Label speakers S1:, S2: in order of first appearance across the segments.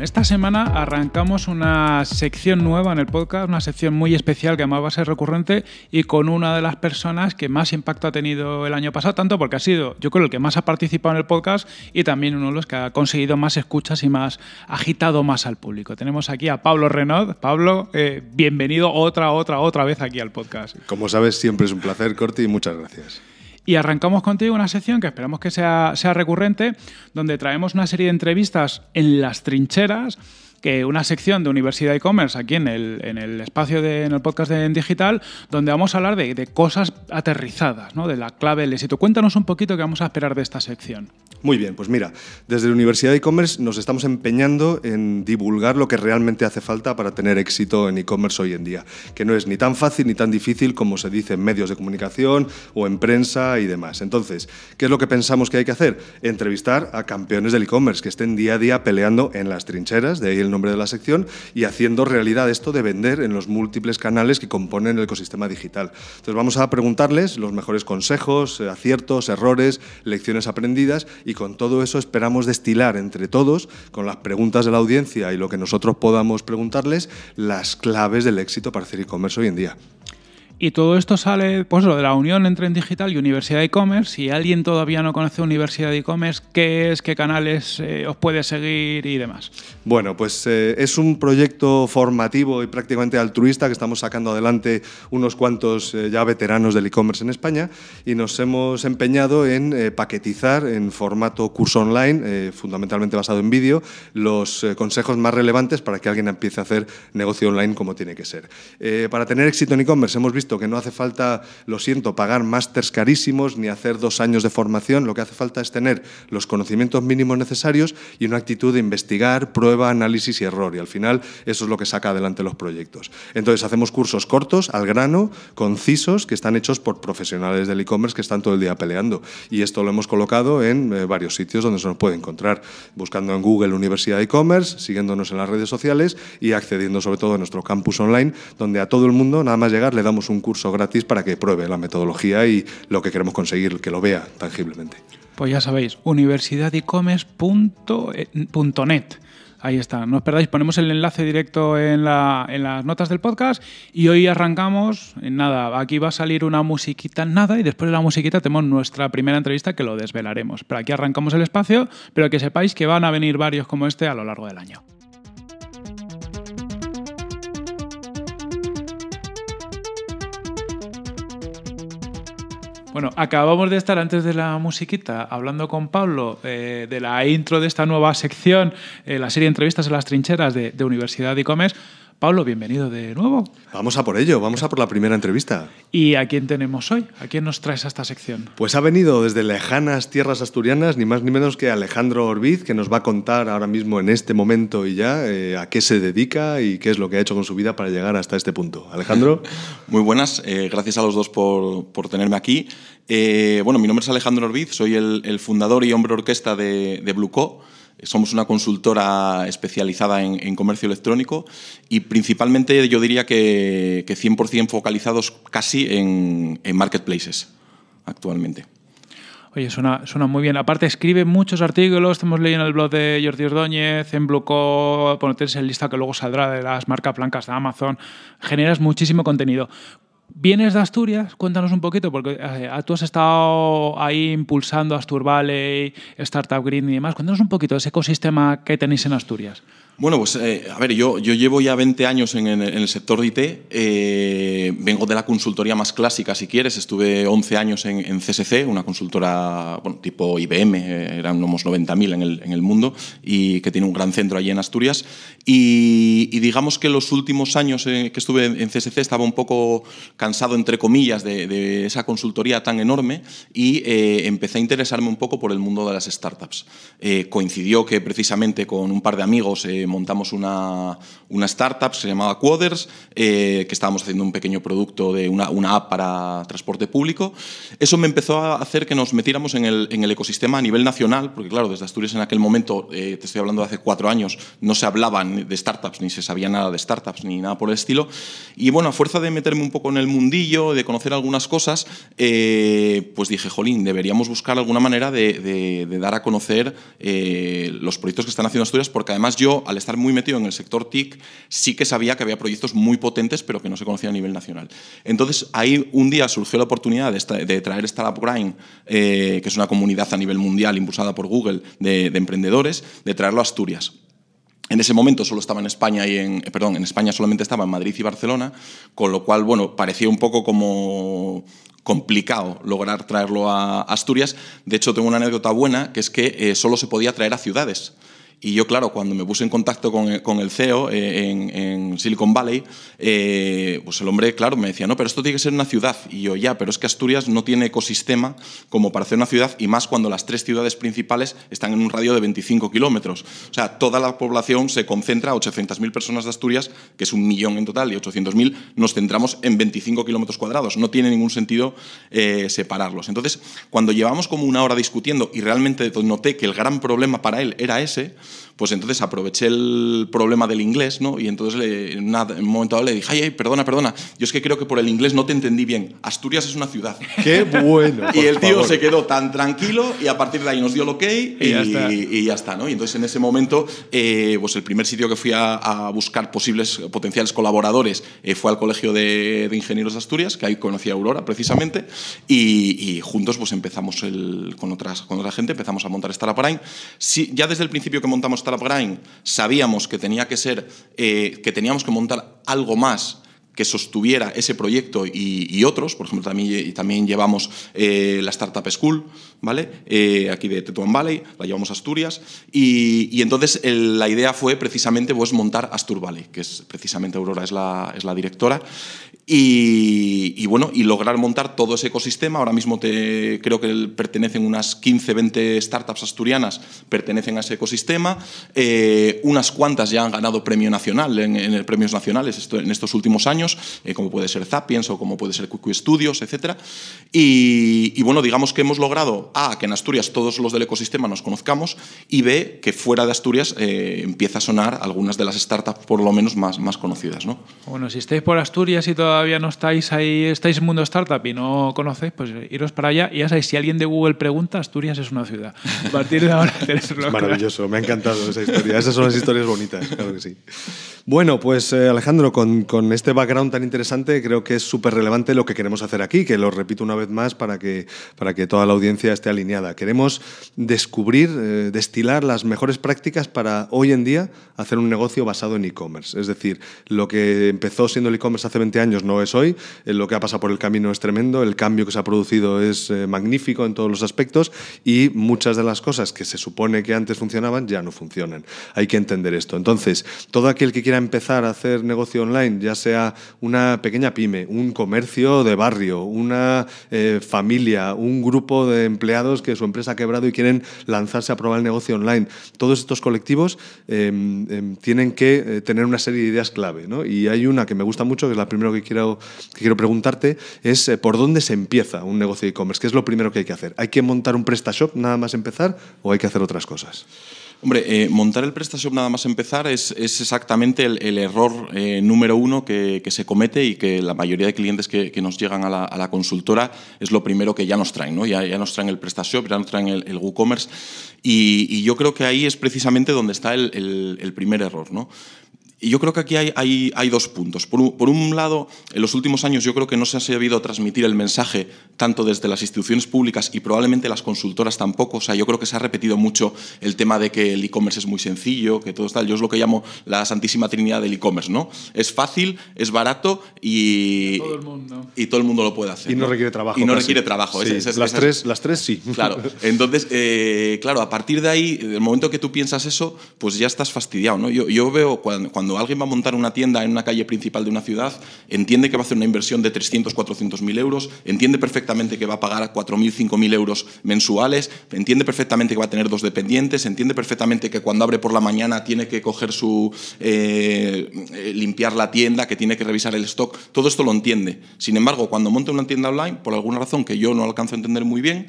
S1: Esta semana arrancamos una sección nueva en el podcast, una sección muy especial que además va a ser recurrente y con una de las personas que más impacto ha tenido el año pasado, tanto porque ha sido, yo creo, el que más ha participado en el podcast y también uno de los que ha conseguido más escuchas y más agitado más al público. Tenemos aquí a Pablo Renaud. Pablo, eh, bienvenido otra, otra, otra vez aquí al podcast.
S2: Como sabes, siempre es un placer, Corti, y muchas gracias.
S1: Y arrancamos contigo una sección que esperamos que sea, sea recurrente, donde traemos una serie de entrevistas en las trincheras que una sección de Universidad e-commerce aquí en el, en el espacio en el podcast de en digital, donde vamos a hablar de, de cosas aterrizadas, de la clave del éxito. Cuéntanos un poquito qué vamos a esperar de esta sección.
S2: Muy bien, pues mira, desde la Universidad de e-commerce nos estamos empeñando en divulgar lo que realmente hace falta para tener éxito en e-commerce hoy en día, que no es ni tan fácil ni tan difícil como se dice en medios de comunicación o en prensa y demás. Entonces, ¿qué es lo que pensamos que hay que hacer? Entrevistar a campeones del e-commerce que estén día a día peleando en las trincheras, de ahí el nombre de la sección, y haciendo realidad esto de vender en los múltiples canales que componen el ecosistema digital. Entonces vamos a preguntarles los mejores consejos, eh, aciertos, errores, lecciones aprendidas y con todo eso esperamos destilar entre todos, con las preguntas de la audiencia y lo que nosotros podamos preguntarles, las claves del éxito para hacer e comercio hoy en día.
S1: Y todo esto sale pues, de la unión entre en digital y Universidad de e-commerce. Si alguien todavía no conoce Universidad de e-commerce, ¿qué es? ¿Qué canales eh, os puede seguir y demás?
S2: Bueno, pues eh, es un proyecto formativo y prácticamente altruista que estamos sacando adelante unos cuantos eh, ya veteranos del e-commerce en España y nos hemos empeñado en paquetizar en formato curso online, fundamentalmente basado en vídeo, los consejos más relevantes para que alguien empiece a hacer negocio online como tiene que ser. para tener éxito en e-commerce hemos visto lo que no hace falta, lo siento, pagar másters carísimos ni hacer dos años de formación, lo que hace falta es tener los conocimientos mínimos necesarios y una actitud de investigar, prueba, análisis y error. Y al final eso es lo que saca adelante los proyectos. Entonces hacemos cursos cortos, al grano, concisos, que están hechos por profesionales del e-commerce que están todo el día peleando. Y esto lo hemos colocado en eh, varios sitios donde se nos puede encontrar, buscando en Google Universidad de e-commerce, siguiéndonos en las redes sociales y accediendo sobre todo a nuestro campus online, donde a todo el mundo, nada más llegar, le damos un un curso gratis para que pruebe la metodología y lo que queremos conseguir, que lo vea tangiblemente.
S1: Pues ya sabéis, universidadicomes.net. Ahí está, no os perdáis, ponemos el enlace directo en, en, las notas del podcast y hoy arrancamos, nada, aquí va a salir una musiquita, nada, y después de la musiquita tenemos nuestra primera entrevista que lo desvelaremos. Pero aquí arrancamos el espacio, pero que sepáis que van a venir varios como este a lo largo del año. Bueno, acabamos de estar antes de la musiquita hablando con Pablo eh, de la intro de esta nueva sección, eh, la serie de entrevistas en las trincheras de, Universidad y Comercio. Pablo, bienvenido de nuevo. Vamos a por ello, vamos a
S2: por la primera entrevista.
S1: ¿Y a quién tenemos hoy? ¿A quién nos traes a esta sección?
S2: Pues ha venido desde lejanas tierras asturianas, ni más ni menos que Alejandro Orbiz, que nos va a contar ahora mismo en este momento y ya eh, a qué se dedica y qué es lo que ha hecho con su vida para llegar hasta este punto. Alejandro. Muy buenas, eh, gracias a los dos por, tenerme aquí. Eh, bueno, mi nombre es Alejandro Orbiz,
S3: soy el, fundador y hombre orquesta de, de somos una consultora especializada en, comercio electrónico y principalmente yo diría que, 100% focalizados casi en, marketplaces actualmente.
S1: Oye, suena, muy bien. Aparte, escribe muchos artículos. Estamos leyendo el blog de Jordi Ordóñez, en Blueco, ponerse en lista que luego saldrá de las marcas blancas de Amazon. Generas muchísimo contenido. Vienes de Asturias, cuéntanos un poquito, porque eh, tú has estado ahí impulsando Astur Valley, Startup Green y demás. Cuéntanos un poquito de ese ecosistema que tenéis en Asturias.
S3: Bueno, pues eh, a ver, yo, yo llevo ya 20 años en, el sector de IT, eh, vengo de la consultoría más clásica, si quieres, estuve 11 años en, en CSC, una consultora tipo IBM, eh, eran unos 90.000 en el, en el, mundo, y que tiene un gran centro allí en Asturias, y, digamos que los últimos años que estuve en CSC estaba un poco cansado, entre comillas, de, de esa consultoría tan enorme, y empecé a interesarme un poco por el mundo de las startups. coincidió que precisamente con un par de amigos montamos una, una, startup, se llamaba Quaders, eh, que estábamos haciendo un pequeño producto de una, una, app para transporte público. Eso me empezó a hacer que nos metiéramos en el, en el ecosistema a nivel nacional, porque claro, desde Asturias en aquel momento, eh, te estoy hablando de hace cuatro años, no se hablaban de startups, ni se sabía nada de startups, ni nada por el estilo. Y bueno, a fuerza de meterme un poco en el mundillo, de conocer algunas cosas, eh, pues dije, jolín, deberíamos buscar alguna manera de, de dar a conocer los proyectos que están haciendo Asturias, porque además yo, al al estar muy metido en el sector TIC, sí que sabía que había proyectos muy potentes, pero que no se conocían a nivel nacional. Entonces, ahí un día surgió la oportunidad de, traer Startup Grind, eh, que es una comunidad a nivel mundial impulsada por Google de, emprendedores, de traerlo a Asturias. En ese momento solo estaba en España y en, perdón, en España solamente estaba en Madrid y Barcelona, con lo cual, bueno, parecía un poco como complicado lograr traerlo a Asturias. De hecho, tengo una anécdota buena, que es que eh, solo se podía traer a ciudades. Y yo, claro, cuando me puse en contacto con, con el CEO eh, en, Silicon Valley, eh, pues el hombre, claro, me decía, no, pero esto tiene que ser una ciudad. Y yo, ya, pero es que Asturias no tiene ecosistema como para hacer una ciudad, y más cuando las tres ciudades principales están en un radio de 25 kilómetros. O sea, toda la población se concentra, 800.000 personas de Asturias, que es un millón en total, y 800.000 nos centramos en 25 kilómetros cuadrados. No tiene ningún sentido eh, separarlos. Entonces, cuando llevamos como una hora discutiendo, y realmente noté que el gran problema para él era ese, pues entonces aproveché el problema del inglés, ¿no? Y entonces en, un momento dado le dije, ay, ay, perdona, perdona, yo es que creo que por el inglés no te entendí bien. Asturias es una ciudad. ¡Qué bueno! y el tío se quedó tan tranquilo y a partir de ahí nos dio lo que y, y, ya, está. y, ¿no? Y entonces en ese momento, eh, pues el primer sitio que fui a, buscar posibles potenciales colaboradores eh, fue al Colegio de, Ingenieros de Asturias, que ahí conocí a Aurora precisamente, y, juntos pues empezamos con, otras, con otra gente, empezamos a montar Staraparain. Sí, ya desde el principio que montamos Startup Grind, sabíamos que tenía que ser, eh, que teníamos que montar algo más que sostuviera ese proyecto y, otros. Por ejemplo, también, también llevamos eh, la Startup School, ¿vale? Eh, aquí de Tetuán Valley, la llevamos a Asturias. Y, entonces la idea fue precisamente pues, montar Astur Valley, que es precisamente Aurora, es la, es la directora. Y, bueno, y lograr montar todo ese ecosistema. Ahora mismo te, creo que pertenecen unas 15, 20 startups asturianas, pertenecen a ese ecosistema. Eh, unas cuantas ya han ganado premio nacional en, premios nacionales en estos últimos años, eh, como puede ser Zapiens o como puede ser QQ Studios, etc. Y, bueno, digamos que hemos logrado A, que en Asturias todos los del ecosistema nos conozcamos y B, que fuera de Asturias eh, empieza a sonar algunas de las startups por lo menos más, más conocidas. ¿no?
S1: Bueno, si estáis por Asturias y todas todavía no estáis ahí, estáis en mundo startup y no conocéis, pues iros para allá. Y ya sabéis, si alguien de Google pregunta, Asturias es una ciudad. A partir de ahora tenéis Maravilloso,
S2: me ha encantado esa historia. Esas son las historias bonitas, claro que sí. Bueno, pues eh, Alejandro, con, con, este background tan interesante, creo que es súper relevante lo que queremos hacer aquí, que lo repito una vez más para que, para que toda la audiencia esté alineada. Queremos descubrir, eh, destilar las mejores prácticas para hoy en día hacer un negocio basado en e-commerce. Es decir, lo que empezó siendo el e-commerce hace 20 años no es hoy, eh, lo que ha pasado por el camino es tremendo, el cambio que se ha producido es magnífico en todos los aspectos y muchas de las cosas que se supone que antes funcionaban ya no funcionan. Hay que entender esto. Entonces, todo aquel que quiera empezar a hacer negocio online, ya sea una pequeña pyme, un comercio de barrio, una eh, familia, un grupo de empleados que su empresa ha quebrado y quieren lanzarse a probar el negocio online, todos estos colectivos em, em, tienen que eh, tener una serie de ideas clave. Y hay una que me gusta mucho, que es la primera que quiero, que quiero preguntarte, es eh, por dónde se empieza un negocio de e-commerce, qué es lo primero que hay que hacer. ¿Hay que montar un PrestaShop nada más empezar o hay que hacer otras cosas?
S3: Hombre, eh, montar el PrestaShop nada más empezar es, exactamente el, error eh, número uno que, se comete y que la mayoría de clientes que, nos llegan a la, consultora es lo primero que ya nos traen, ¿no? Ya, ya nos traen el PrestaShop, ya nos traen el, WooCommerce y, yo creo que ahí es precisamente donde está el, el primer error, ¿no? Y yo creo que aquí hay, hay, hay dos puntos. Por un, por un, lado, en los últimos años yo creo que no se ha sabido transmitir el mensaje tanto desde las instituciones públicas y probablemente las consultoras tampoco. O sea, yo creo que se ha repetido mucho el tema de que el e-commerce es muy sencillo, que todo está. Yo es lo que llamo la santísima trinidad del e-commerce, ¿no? Es fácil, es barato y. Todo el mundo. Y todo el mundo lo puede hacer. Y no, requiere trabajo. Y no requiere trabajo. las, tres, las
S2: tres sí. Claro.
S3: Entonces, eh, claro, a partir de ahí, del momento que tú piensas eso, pues ya estás fastidiado, ¿no? Yo, yo veo cuando alguien va a montar una tienda en una calle principal de una ciudad, entiende que va a hacer una inversión de 300, 400 mil euros, entiende perfectamente que va a pagar 4.000, 5.000 euros mensuales, entiende perfectamente que va a tener dos dependientes, entiende perfectamente que cuando abre por la mañana tiene que coger su... Eh, eh, limpiar la tienda, que tiene que revisar el stock, todo esto lo entiende. Sin embargo, cuando monta una tienda online, por alguna razón que yo no alcanzo a entender muy bien,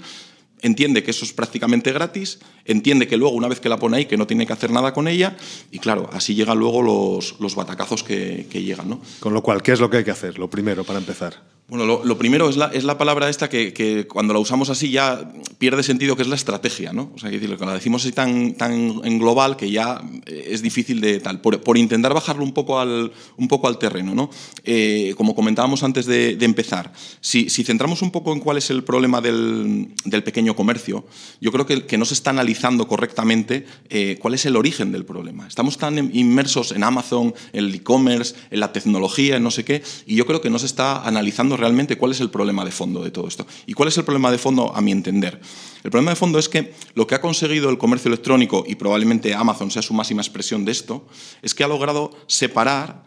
S3: entiende que eso es prácticamente gratis, entiende que luego, una vez que la pone ahí, que no tiene que hacer nada con ella, y claro, así
S2: llegan luego los, batacazos que, llegan. ¿no? Con lo cual, ¿qué es lo que hay que hacer? Lo primero, para empezar.
S3: Bueno, lo, primero es la, es la, palabra esta que, cuando la usamos así ya pierde sentido, que es la estrategia, ¿no? O sea, que cuando la decimos así tan, tan en global que ya es difícil de tal, por, por, intentar bajarlo un poco al, un poco al terreno. ¿no? Eh, como comentábamos antes de, empezar, si, si, centramos un poco en cuál es el problema del, del pequeño comercio, yo creo que, que, no se está analizando correctamente eh, cuál es el origen del problema. Estamos tan inmersos en Amazon, en el e-commerce, en la tecnología, en no sé qué, y yo creo que no se está analizando realmente cuál es el problema de fondo de todo esto. ¿Y cuál es el problema de fondo a mi entender? El problema de fondo es que lo que ha conseguido el comercio electrónico, y probablemente Amazon sea su máxima de esto, es que ha logrado separar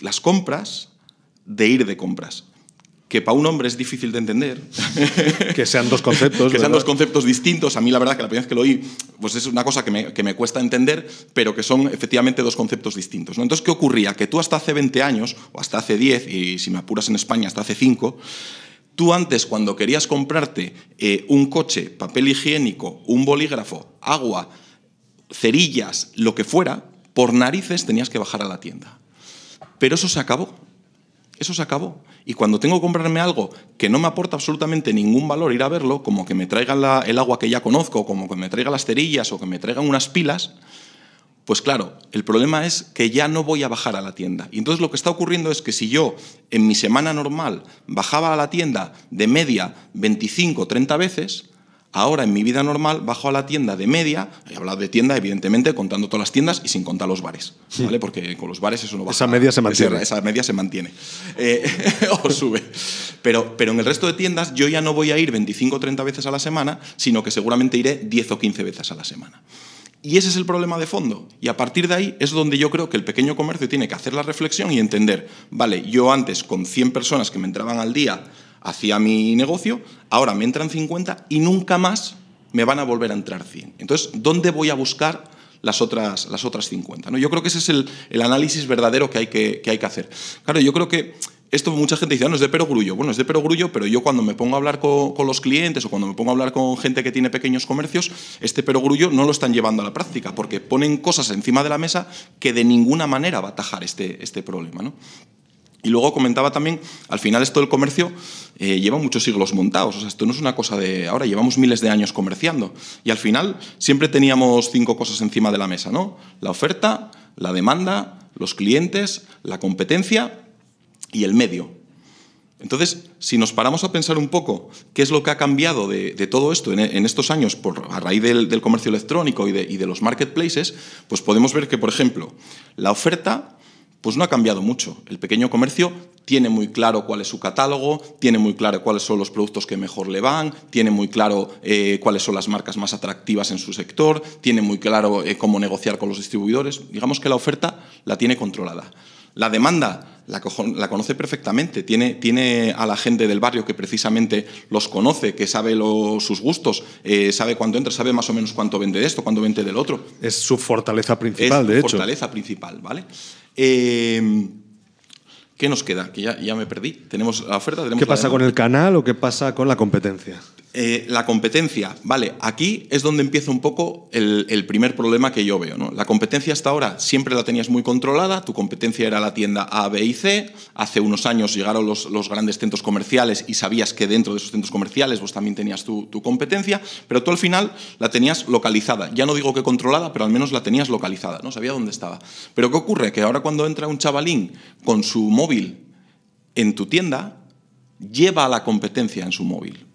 S3: las compras de ir de compras que para un hombre es difícil de entender. que sean dos conceptos. que sean dos conceptos distintos. A mí la verdad que la primera vez que lo oí, pues es una cosa que me, cuesta entender, pero que son efectivamente dos conceptos distintos. ¿no? Entonces, ¿qué ocurría? Que tú hasta hace 20 años, o hasta hace 10, y si me apuras en España, hasta hace 5, tú antes cuando querías comprarte eh, un coche, papel higiénico, un bolígrafo, agua, cerillas, lo que fuera, por narices tenías que bajar a la tienda. Pero eso se acabó. Eso se acabó. Y cuando tengo que comprarme algo que no me aporta absolutamente ningún valor ir a verlo, como que me traigan el agua que ya conozco, como que me traigan las cerillas o que me traigan unas pilas, pues claro, el problema es que ya no voy a bajar a la tienda. Y entonces lo que está ocurriendo es que si yo en mi semana normal bajaba a la tienda de media 25, 30 veces, Ahora en mi vida normal bajo a la tienda de media, he hablado de tienda evidentemente contando todas las tiendas y sin contar los bares, ¿vale? Porque con los bares eso no baja. Esa media se mantiene. Esa, media se mantiene eh, o sube. Pero, pero en el resto de tiendas yo ya no voy a ir 25 o 30 veces a la semana, sino que seguramente iré 10 o 15 veces a la semana. Y ese es el problema de fondo. Y a partir de ahí es donde yo creo que el pequeño comercio tiene que hacer la reflexión y entender, vale, yo antes con 100 personas que me entraban al día hacía mi negocio, ahora me entran 50 y nunca más me van a volver a entrar 100. Entonces, ¿dónde voy a buscar las otras, las otras 50? ¿no? Yo creo que ese es el, análisis verdadero que hay que, hay que hacer. Claro, yo creo que esto mucha gente dice, ah, no, es de perogrullo. Bueno, es de perogrullo, pero yo cuando me pongo a hablar con, los clientes o cuando me pongo a hablar con gente que tiene pequeños comercios, este perogrullo no lo están llevando a la práctica porque ponen cosas encima de la mesa que de ninguna manera va a atajar este, este problema. ¿no? Y luego comentaba también, al final esto del comercio eh, lleva muchos siglos montados, o sea, esto no es una cosa de ahora, llevamos miles de años comerciando. Y al final siempre teníamos cinco cosas encima de la mesa, ¿no? La oferta, la demanda, los clientes, la competencia y el medio. Entonces, si nos paramos a pensar un poco qué es lo que ha cambiado de, todo esto en, estos años por, a raíz del, comercio electrónico y de los marketplaces, pues podemos ver que, por ejemplo, la oferta pues no ha cambiado mucho. El pequeño comercio tiene muy claro cuál es su catálogo, tiene muy claro cuáles son los productos que mejor le van, tiene muy claro eh, cuáles son las marcas más atractivas en su sector, tiene muy claro eh, cómo negociar con los distribuidores. Digamos que la oferta la tiene controlada. La demanda la, conoce perfectamente, tiene, tiene, a la gente del barrio que precisamente los conoce, que sabe sus gustos, eh, sabe cuándo entra, sabe más o menos cuánto vende de esto, cuánto vende del otro. Es su fortaleza principal, es de su fortaleza principal, ¿vale? Em, ¿Qué nos queda? Que ya, me perdí. Tenemos la oferta. ¿Qué pasa con el
S2: canal o qué pasa con la competencia?
S3: Eh, la competencia, vale, aquí es donde empieza un poco el, primer problema que yo veo. La competencia hasta ahora siempre la tenías muy controlada, tu competencia era la tienda A, B y C, hace unos años llegaron los, grandes centros comerciales y sabías que dentro de esos centros comerciales vos también tenías tu, competencia, pero tú al final la tenías localizada, ya no digo que controlada, pero al menos la tenías localizada, no sabía dónde estaba. Pero ¿qué ocurre? Que ahora cuando entra un chavalín con su móvil en tu tienda, lleva la competencia en su móvil.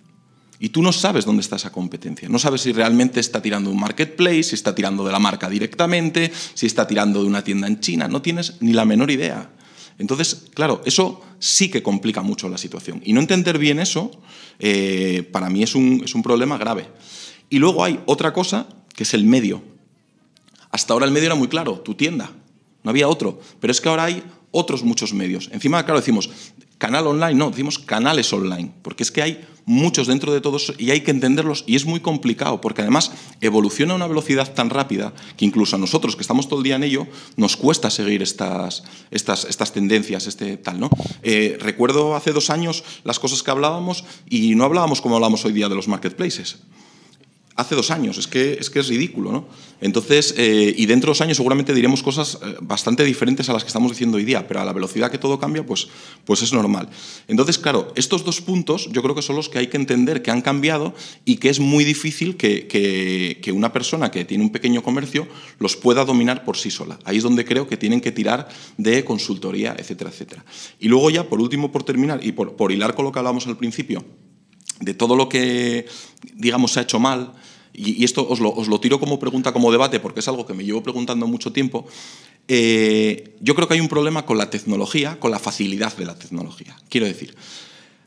S3: Y tú no sabes dónde está esa competencia. No sabes si realmente está tirando un marketplace, si está tirando de la marca directamente, si está tirando de una tienda en China. No tienes ni la menor idea. Entonces, claro, eso sí que complica mucho la situación. Y no entender bien eso, eh, para mí es un, es un problema grave. Y luego hay otra cosa, que es el medio. Hasta ahora el medio era muy claro, tu tienda. No había otro. Pero es que ahora hay otros muchos medios. Encima, claro, decimos canal online, no, decimos canales online, porque es que hay muchos dentro de todos y hay que entenderlos y es muy complicado porque además evoluciona a una velocidad tan rápida que incluso a nosotros que estamos todo el día en ello nos cuesta seguir estas, estas, estas tendencias, este tal, ¿no? Eh, recuerdo hace dos años las cosas que hablábamos y no hablábamos como hablamos hoy día de los marketplaces hace dos años. Es que es, que es ridículo, ¿no? Entonces, eh, y dentro de dos años seguramente diremos cosas eh, bastante diferentes a las que estamos diciendo hoy día, pero a la velocidad que todo cambia, pues, pues es normal. Entonces, claro, estos dos puntos yo creo que son los que hay que entender que han cambiado y que es muy difícil que, una persona que tiene un pequeño comercio los pueda dominar por sí sola. Ahí es donde creo que tienen que tirar de consultoría, etcétera, etcétera. Y luego ya, por último, por terminar, y por, por hilar con lo que hablábamos al principio, de todo lo que, digamos, se ha hecho mal, y, esto os lo, tiro como pregunta, como debate, porque es algo que me llevo preguntando mucho tiempo, eh, yo creo que hay un problema con la tecnología, con la facilidad de la tecnología. Quiero decir,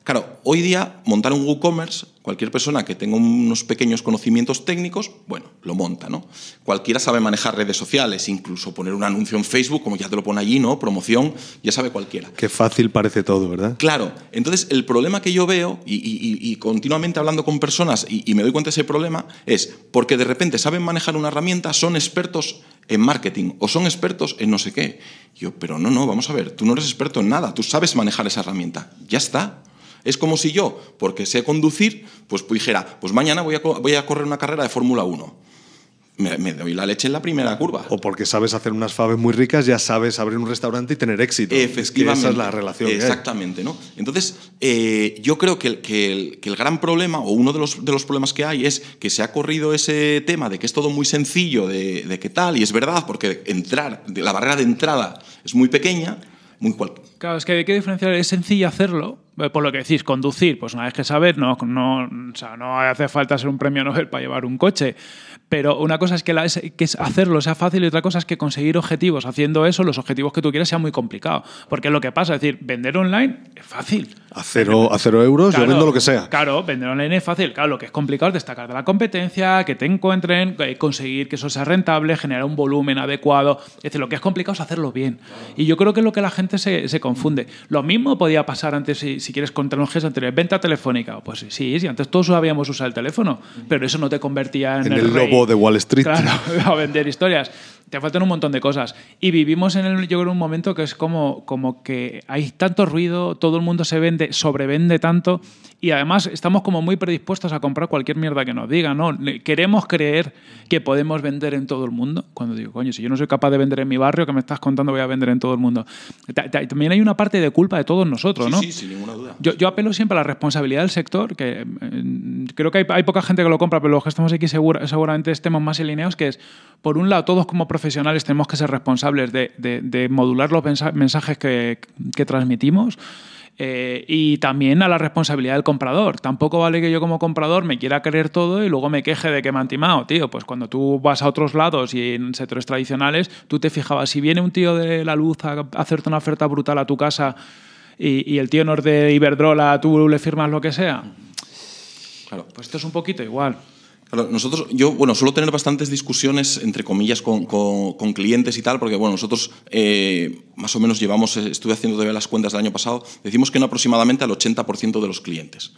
S3: Claro, hoy día montar un WooCommerce, cualquier persona que tenga unos pequeños conocimientos técnicos, bueno, lo monta, ¿no? Cualquiera sabe manejar redes sociales, incluso poner un anuncio en Facebook, como ya te lo pone allí, ¿no? Promoción, ya sabe cualquiera.
S2: Qué fácil parece todo, ¿verdad? Claro,
S3: entonces el problema que yo veo, y, continuamente hablando con personas, y, y me doy cuenta de ese problema, es porque de repente saben manejar una herramienta, son expertos en marketing o son expertos en no sé qué. Yo, pero no, no, vamos a ver, tú no eres experto en nada, tú sabes manejar esa herramienta, ya está. Es como si yo, porque sé conducir, pues dijera, pues mañana voy a, voy a correr
S2: una carrera de Fórmula 1. Me, doy la leche en la primera curva. O porque sabes hacer unas faves muy ricas, ya sabes abrir un restaurante y tener éxito. Efectivamente. esa la relación. Exactamente, ¿no? Entonces,
S3: eh, yo creo que el, que, el, gran problema, o uno de los, problemas que hay, es que se ha corrido ese tema de que es todo muy sencillo, de, qué tal, y es verdad, porque entrar, la barrera de entrada es muy pequeña, muy cual.
S1: Claro, es que hay que diferenciar, es sencillo hacerlo, eh, por lo que decís, conducir, pues una vez que sabes, no, no, no hace falta ser un premio Nobel para llevar un coche. Pero una cosa es que, la, hacerlo sea fácil y otra cosa es que conseguir objetivos haciendo eso, los objetivos que tú quieras, sea muy complicado. Porque lo que pasa, es decir, vender online es fácil.
S2: A cero, a cero euros, yo vendo lo que sea.
S1: Claro, vender online es fácil. Claro, lo que es complicado es destacar de la competencia, que te encuentren, eh, conseguir que eso sea rentable, generar un volumen adecuado. Es decir, lo que es complicado es hacerlo bien. Y yo creo que es lo que la gente se, se confunde. Lo mismo podía pasar antes si si quieres contar un gesto anterior, venta telefónica, pues sí, sí, antes todos habíamos usado el teléfono, pero eso no te convertía en, el, robo de
S2: Wall Street. Claro,
S1: a vender historias. Te faltan un montón de cosas. Y vivimos en el, yo un momento que es como, como que hay tanto ruido, todo el mundo se vende, sobrevende tanto y además estamos como muy predispuestos a comprar cualquier mierda que nos digan, ¿no? Queremos creer que podemos vender en todo el mundo. Cuando digo, coño, si yo no soy capaz de vender en mi barrio, que me estás contando voy a vender en todo el mundo. También hay una parte de culpa de todos nosotros, ¿no? Sí, sin ninguna duda. Yo, apelo siempre a la responsabilidad del sector, que mm, creo que hay, hay, poca gente que lo compra, pero los que estamos aquí seguramente estemos más alineados, que es, por un lado, todos como profesionales tenemos que ser responsables de, de, de modular los mensajes que, que transmitimos. Eh, y también a la responsabilidad del comprador. Tampoco vale que yo como comprador me quiera creer todo y luego me queje de que me han timado, tío. Pues cuando tú vas a otros lados y en sectores tradicionales, tú te fijabas, si viene un tío de la luz a hacerte una oferta brutal a tu casa y, el tío no es de Iberdrola, tú le firmas lo que sea. Claro. Pues esto es un poquito igual
S3: nosotros, yo, bueno, suelo tener bastantes discusiones, entre comillas, con, clientes y tal, porque, nosotros eh, más o menos llevamos, eh, estuve haciendo las cuentas del año pasado, decimos que no aproximadamente al 80% de los clientes.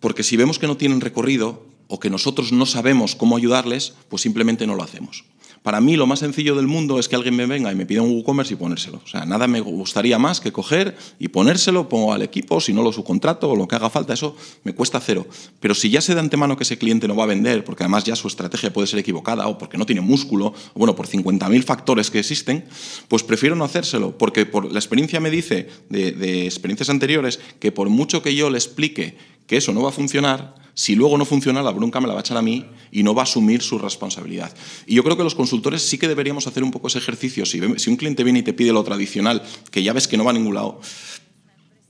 S3: Porque si vemos que no tienen recorrido o que nosotros no sabemos cómo ayudarles, pues simplemente no lo hacemos. Para mí lo más sencillo del mundo es que alguien me venga y me pida un WooCommerce y ponérselo. O sea, nada me gustaría más que coger y ponérselo, pongo al equipo, si no lo subcontrato o lo que haga falta, eso me cuesta cero. Pero si ya sé de antemano que ese cliente no va a vender, porque además ya su estrategia puede ser equivocada o porque no tiene músculo, o bueno, por 50.000 factores que existen, pues prefiero no hacérselo, porque por la experiencia me dice de experiencias anteriores que por mucho que yo le explique que eso no va a funcionar, si luego no funciona, la bronca me la va a echar a mí y no va a asumir su responsabilidad. Y yo creo que los consultores sí que deberíamos hacer un poco ese ejercicio. Si, un cliente viene y te pide lo tradicional, que ya ves que no va a ningún lado,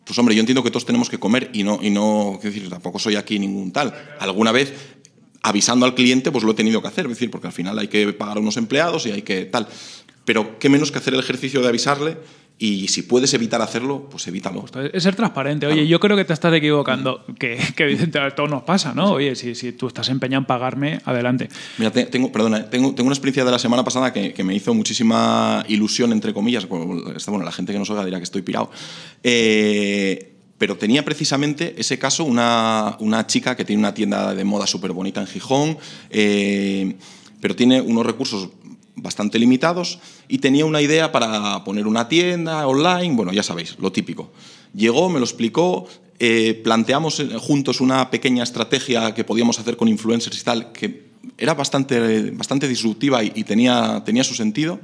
S3: pues hombre, yo entiendo que todos tenemos que comer y no, y no quiero decir, tampoco soy aquí ningún tal. Alguna vez avisando al cliente, pues lo he tenido que hacer, decir, porque al final hay que pagar a unos empleados y hay que tal. Pero qué menos que hacer el ejercicio de avisarle y si puedes evitar hacerlo, pues evítalo.
S1: Es ser transparente. Oye, yo creo que te estás equivocando, mm. que, que a todo nos pasa, ¿no? Oye, si, tú estás empeñado en pagarme, adelante.
S3: Mira, tengo, perdona, tengo, una experiencia de la semana pasada que, me hizo muchísima ilusión, entre comillas. Bueno, la gente que nos oiga dirá que estoy pirado. Eh, pero tenía precisamente ese caso una, chica que tiene una tienda de moda súper bonita en Gijón, eh, pero tiene unos recursos bastante limitados y tenía una idea para poner una tienda online, bueno, ya sabéis, lo típico. Llegó, me lo explicó, eh, planteamos eh, juntos una pequeña estrategia que podíamos hacer con influencers y tal, que era bastante, bastante disruptiva y, tenía, tenía su sentido.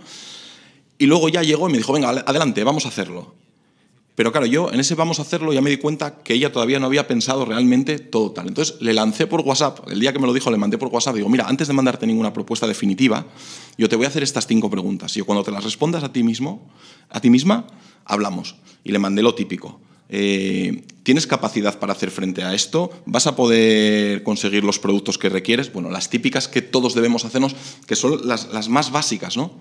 S3: Y luego ya llegó y me dijo, venga, adelante, vamos a hacerlo. Pero claro, yo en ese vamos a hacerlo ya me di cuenta que ella todavía no había pensado realmente todo tal. Entonces le lancé por WhatsApp, el día que me lo dijo le mandé por WhatsApp, digo, mira, antes de mandarte ninguna propuesta definitiva, yo te voy a hacer estas cinco preguntas. Y cuando te las respondas a ti mismo, a ti misma, hablamos. Y le mandé lo típico. Eh, ¿Tienes capacidad para hacer frente a esto? ¿Vas a poder conseguir los productos que requieres? Bueno, las típicas que todos debemos hacernos, que son las, las más básicas, ¿no?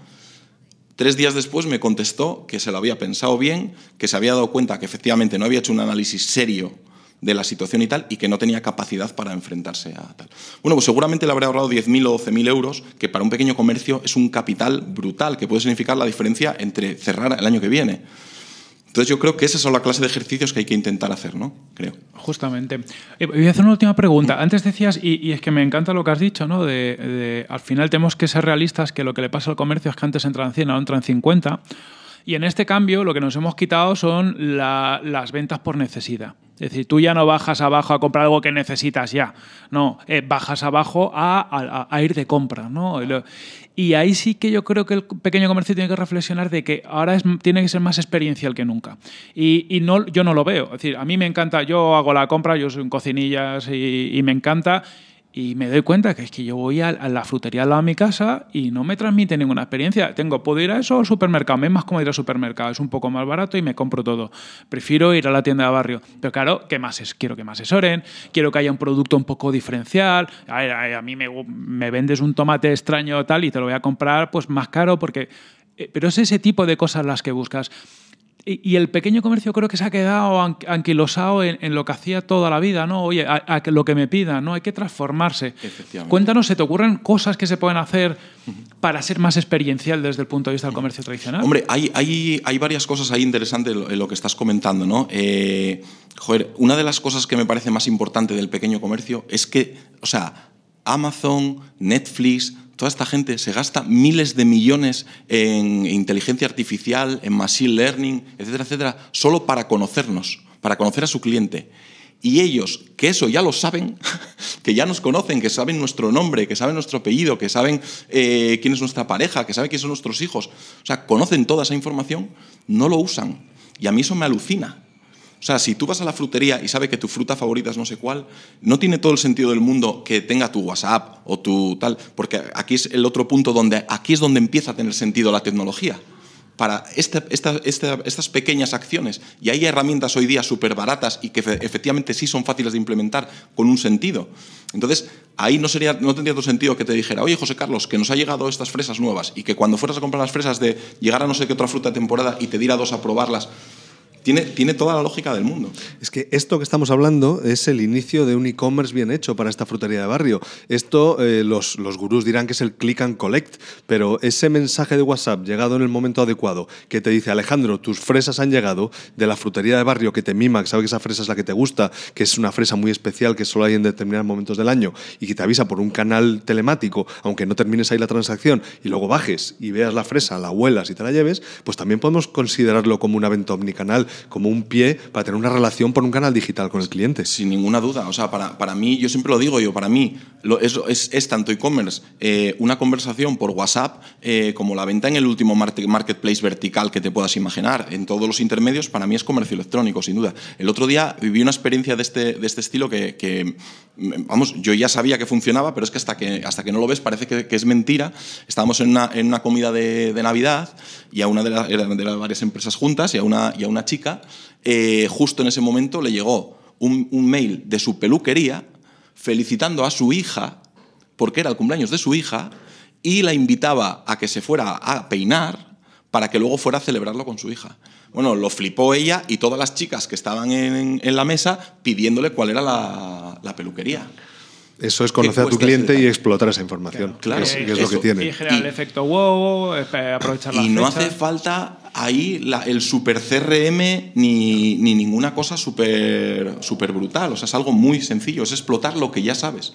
S3: Tres días después me contestó que se lo había pensado bien, que se había dado cuenta que efectivamente no había hecho un análisis serio de la situación y tal, y que no tenía capacidad para enfrentarse a tal. Bueno, pues seguramente le habrá ahorrado 10.000 o 12.000 euros, que para un pequeño comercio es un capital brutal, que puede significar la diferencia entre cerrar el año que viene. Entonces yo creo que esas son la clase de ejercicios que hay que intentar hacer,
S1: ¿no? Creo. Justamente. Eh, voy a hacer una última pregunta. Antes decías, y, es que me encanta lo que has dicho, ¿no? De, al final tenemos que ser realistas que lo que le pasa al comercio es que antes entran 100, ahora entran 50. Y en este cambio lo que nos hemos quitado son las ventas por necesidad. Es decir, tú ya no bajas abajo a comprar algo que necesitas ya. No, eh, bajas abajo a, a, ir de compra. ¿no? Y ahí sí que yo creo que el pequeño comercio tiene que reflexionar de que ahora tiene que ser más experiencial que nunca. Y, no, yo no lo veo. Es decir, a mí me encanta, yo hago la compra, yo soy un cocinillas y me encanta y me doy cuenta que es que yo voy a, la frutería a mi casa y no me transmite ninguna experiencia. Tengo, puedo ir a eso al supermercado, me es más como ir al supermercado, es un poco más barato y me compro todo. Prefiero ir a la tienda de barrio. Pero claro, ¿qué más es? quiero que me asesoren, quiero que haya un producto un poco diferencial. A, a mí me, vendes un tomate extraño tal y te lo voy a comprar pues más caro porque... Eh, pero es ese tipo de cosas las que buscas y el pequeño comercio creo que se ha quedado anquilosado en, lo que hacía toda la vida, ¿no? Oye, a, lo que me pida, ¿no? Hay que transformarse. Cuéntanos, ¿se te ocurren cosas que se pueden hacer para ser más experiencial desde el punto de vista del comercio tradicional? Hombre,
S3: hay, hay, hay varias cosas ahí interesantes en lo que estás comentando, ¿no? Eh, joder, una de las cosas que me parece más importante del pequeño comercio es que, o sea, Amazon, Netflix, toda esta gente se gasta miles de millones en inteligencia artificial, en machine learning, etcétera, etcétera, solo para conocernos, para conocer a su cliente. Y ellos, que eso ya lo saben, que ya nos conocen, que saben nuestro nombre, que saben nuestro apellido, que saben eh, quién es nuestra pareja, que saben quiénes son nuestros hijos, o sea, conocen toda esa información, no lo usan. Y a mí eso me alucina. O sea, si tú vas a la frutería y sabes que tu fruta favorita es no sé cuál, no tiene todo el sentido del mundo que tenga tu WhatsApp o tu tal, porque aquí es el otro punto donde aquí es donde empieza a tener sentido la tecnología para este, estas pequeñas acciones. Y hay herramientas hoy día súper baratas y que efectivamente sí son fáciles de implementar con un sentido. Entonces, ahí no, tendría todo sentido que te dijera, oye José Carlos, que nos ha llegado estas fresas nuevas y que cuando fueras a comprar las fresas de llegar a no sé qué otra fruta de temporada y te diera dos a probarlas, tiene, toda la lógica del mundo.
S2: Es que esto que estamos hablando es el inicio de un e-commerce bien hecho para esta frutería de barrio. Esto eh, los, gurús dirán que es el click and collect, pero ese mensaje de WhatsApp llegado en el momento adecuado que te dice, Alejandro, tus fresas han llegado de la frutería de barrio que te mima, que sabe que esa fresa es la que te gusta, que es una fresa muy especial que solo hay en determinados momentos del año y que te avisa por un canal telemático, aunque no termines ahí la transacción y luego bajes y veas la fresa, la huelas y te la lleves, pues también podemos considerarlo como un evento omnicanal como un pie para tener una relación por un canal digital con el cliente. Sin ninguna duda. O sea, para, mí, yo siempre lo digo yo, para mí lo, es,
S3: tanto e-commerce, eh, una conversación por WhatsApp, eh, como la venta en el último marketplace vertical que te puedas imaginar. En todos los intermedios, para mí es comercio electrónico, sin duda. El otro día viví una experiencia de este, de este estilo que vamos, yo ya sabía que funcionaba, pero es que hasta que, hasta que no lo ves parece que, es mentira. Estábamos en una, comida de, Navidad y a una de, las varias empresas juntas y a una, y a una chica, eh, justo en ese momento le llegó un, un mail de su peluquería felicitando a su hija, porque era el cumpleaños de su hija, y la invitaba a que se fuera a peinar para que luego fuera a celebrarlo con su hija. Bueno, lo flipó ella y todas las chicas que estaban en, la mesa pidiéndole cuál era la, peluquería.
S2: Eso es conocer a tu cliente y explotar esa información.
S3: Claro, Que es, lo que tiene. Y
S1: generar el efecto wow, aprovechar la Y no hace falta
S3: ahí el super CRM ni, ninguna cosa súper
S2: super brutal. O sea, es algo muy sencillo, es explotar lo que ya sabes.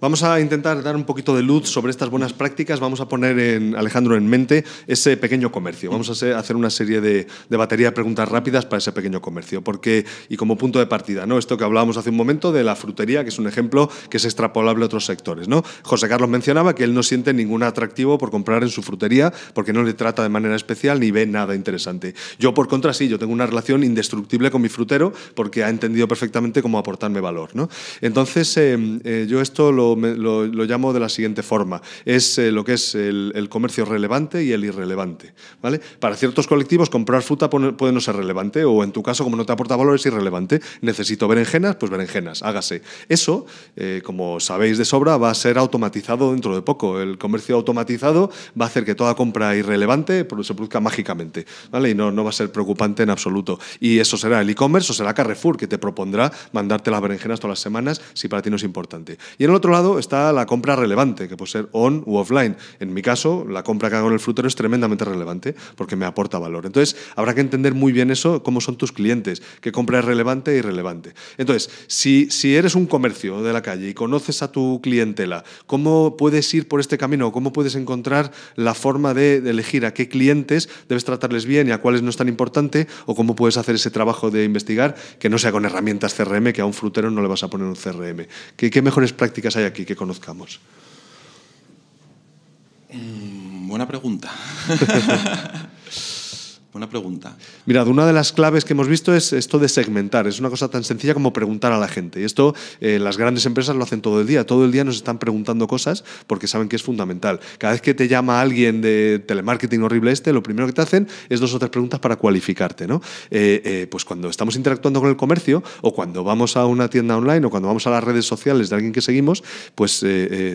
S2: Vamos a intentar dar un poquito de luz sobre estas buenas prácticas. Vamos a poner, en, Alejandro, en mente ese pequeño comercio. Vamos a hacer una serie de, de, batería de preguntas rápidas para ese pequeño comercio. Porque, y como punto de partida, ¿no? esto que hablábamos hace un momento de la frutería, que es un ejemplo que es extrapolable a otros sectores. ¿no? José Carlos mencionaba que él no siente ningún atractivo por comprar en su frutería porque no le trata de manera especial ni ve nada interesante. Yo, por contra, sí, yo tengo una relación indestructible con mi frutero porque ha entendido perfectamente cómo aportarme valor. ¿no? Entonces, em, eh, yo esto lo lo, llamo de la siguiente forma. Es eh, lo que es el, comercio relevante y el irrelevante. ¿vale? Para ciertos colectivos comprar fruta puede no ser relevante o en tu caso como no te aporta valor es irrelevante. Necesito berenjenas, pues berenjenas, hágase. Eso, eh, como sabéis de sobra, va a ser automatizado dentro de poco. El comercio automatizado va a hacer que toda compra irrelevante se produzca mágicamente ¿vale? y no, no va a ser preocupante en absoluto. Y eso será el e-commerce o será Carrefour que te propondrá mandarte las berenjenas todas las semanas si para ti no es importante. Y en el otro lado, está la compra relevante, que puede ser on u offline. En mi caso, la compra que hago en el frutero es tremendamente relevante porque me aporta valor. Entonces, habrá que entender muy bien eso, cómo son tus clientes, qué compra es relevante e irrelevante. Entonces, si, si eres un comercio de la calle y conoces a tu clientela, ¿cómo puedes ir por este camino? ¿Cómo puedes encontrar la forma de, elegir a qué clientes debes tratarles bien y a cuáles no es tan importante? ¿O cómo puedes hacer ese trabajo de investigar que no sea con herramientas CRM, que a un frutero no le vas a poner un CRM? qué, qué mejores prácticas hay aquí que conozcamos?
S3: Mm, buena pregunta. Una pregunta.
S2: Mirad, una de las claves que hemos visto es esto de segmentar. Es una cosa tan sencilla como preguntar a la gente. Y esto eh, las grandes empresas lo hacen todo el día. Todo el día nos están preguntando cosas porque saben que es fundamental. Cada vez que te llama alguien de telemarketing horrible este, lo primero que te hacen es dos o tres preguntas para cualificarte. ¿no? Eh, eh, pues cuando estamos interactuando con el comercio o cuando vamos a una tienda online o cuando vamos a las redes sociales de alguien que seguimos, pues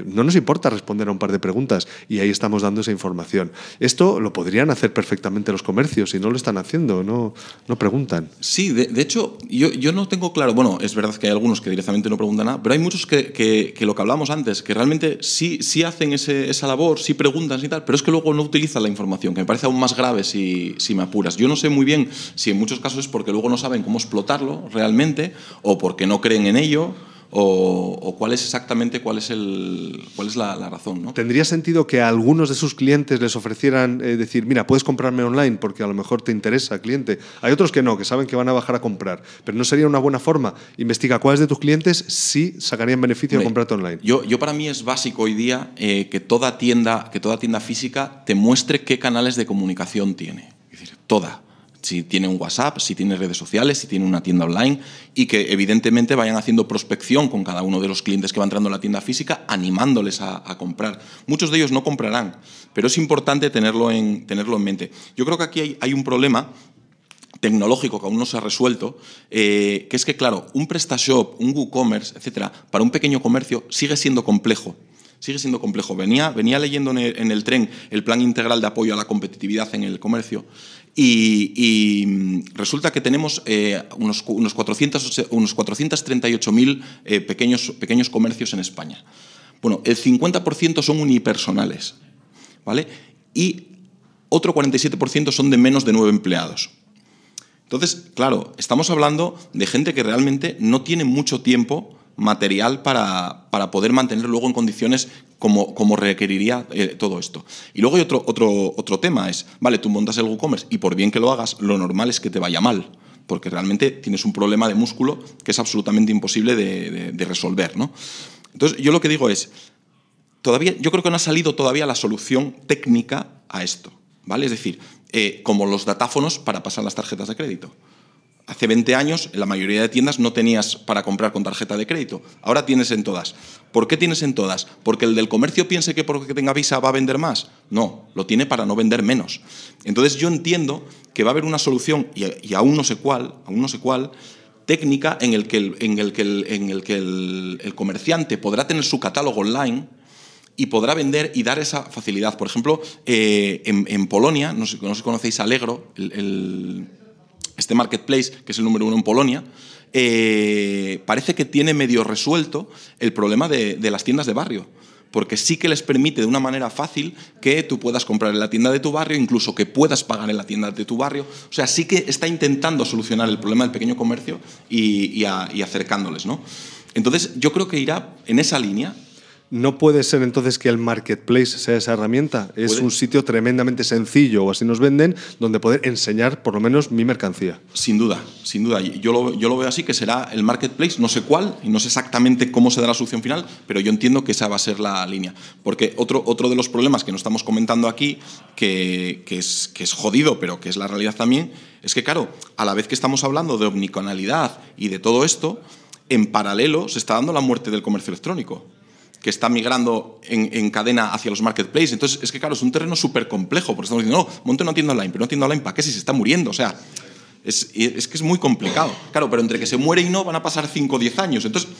S2: no nos importa responder a un par de preguntas y ahí estamos dando esa información. Esto lo podrían hacer perfectamente los comercios si no lo están haciendo, no, no preguntan. Sí, de, hecho, yo, no
S3: tengo claro, bueno, es verdad que hay algunos que directamente no preguntan nada, pero hay muchos que, lo que hablamos antes, que realmente sí, sí hacen esa labor, sí preguntan y tal, pero es que luego no utilizan la información, que me parece aún más grave si, si me apuras. Yo no sé muy bien si en muchos casos es porque luego no saben cómo explotarlo realmente o porque no creen en ello o, cuál es exactamente cuál es, el,
S2: cuál es la, razón. ¿no? ¿Tendría sentido que a algunos de sus clientes les ofrecieran eh, decir, mira, puedes comprarme online porque a lo mejor te interesa, cliente? Hay otros que no, que saben que van a bajar a comprar, pero ¿no sería una buena forma? Investiga cuáles de tus clientes sí sacarían beneficio de comprarte online. Yo, para
S3: mí es básico hoy día eh, que, toda tienda, que toda tienda física te muestre qué canales de comunicación tiene. Es decir, toda si tiene un WhatsApp, si tiene redes sociales, si tiene una tienda online y que evidentemente vayan haciendo prospección con cada uno de los clientes que va entrando a la tienda física, animándoles a, comprar. Muchos de ellos no comprarán, pero es importante tenerlo en, tenerlo en mente. Yo creo que aquí hay, un problema tecnológico que aún no se ha resuelto, eh, que es que, claro, un PrestaShop, un WooCommerce, etcétera, para un pequeño comercio sigue siendo complejo sigue siendo complejo. Venía, venía leyendo en el, tren el Plan Integral de Apoyo a la Competitividad en el Comercio y, mm, resulta que tenemos eh, unos, unos 438.000 eh, pequeños, pequeños comercios en España. Bueno, el 50% son unipersonales, ¿vale? Y otro 47% son de menos de nueve empleados. Entonces, claro, estamos hablando de gente que realmente no tiene mucho tiempo material para, poder mantenerlo luego en condiciones como, como requeriría eh, todo esto. Y luego hay otro, otro, otro tema, es, vale, tú montas el WooCommerce y por bien que lo hagas, lo normal es que te vaya mal porque realmente tienes un problema de músculo que es absolutamente imposible de, resolver. Entonces, yo lo que digo es, todavía, yo creo que no ha salido todavía la solución técnica a esto, ¿vale? Es decir, eh, como los datáfonos para pasar las tarjetas de crédito hace 20 años en la mayoría de tiendas no tenías para comprar con tarjeta de crédito. Ahora tienes en todas. ¿Por qué tienes en todas? ¿Porque el del comercio piense que porque tenga visa va a vender más? No, lo tiene para no vender menos. Entonces yo entiendo que va a haber una solución, y, aún no sé cuál, aún no sé cuál, técnica en el que, el, en el, que, en el, que el comerciante podrá tener su catálogo online y podrá vender y dar esa facilidad. Por ejemplo, eh, en, Polonia, no sé, si conocéis Allegro, el este marketplace, que es el número uno en Polonia, eh, parece que tiene medio resuelto el problema de, las tiendas de barrio porque sí que les permite de una manera fácil que tú puedas comprar en la tienda de tu barrio, incluso que puedas pagar en la tienda de tu barrio. O sea, sí que está intentando solucionar el problema del pequeño comercio y, y acercándoles, ¿no? Entonces, yo creo que irá en esa línea
S2: no puede ser entonces que el marketplace sea esa herramienta. Es un sitio tremendamente sencillo, o así nos venden, donde poder enseñar por lo menos mi mercancía. Sin duda, sin duda.
S3: Yo lo, yo lo veo así, que será el marketplace, no sé cuál, y no sé exactamente cómo se da la solución final, pero yo entiendo que esa va a ser la línea. Porque otro, otro de los problemas que nos estamos comentando aquí, que, es, que es jodido, pero que es la realidad también, es que, claro, a la vez que estamos hablando de omniconalidad y de todo esto, en paralelo se está dando la muerte del comercio electrónico que está migrando en, cadena hacia los marketplaces. Entonces, es que claro, es un terreno súper complejo, porque estamos diciendo, no, monte no tienda online, pero una tienda online, ¿para qué si se está muriendo? O sea, es, es que es muy complicado. Claro, pero entre que se muere y no van a pasar 5 o 10 años. Entonces,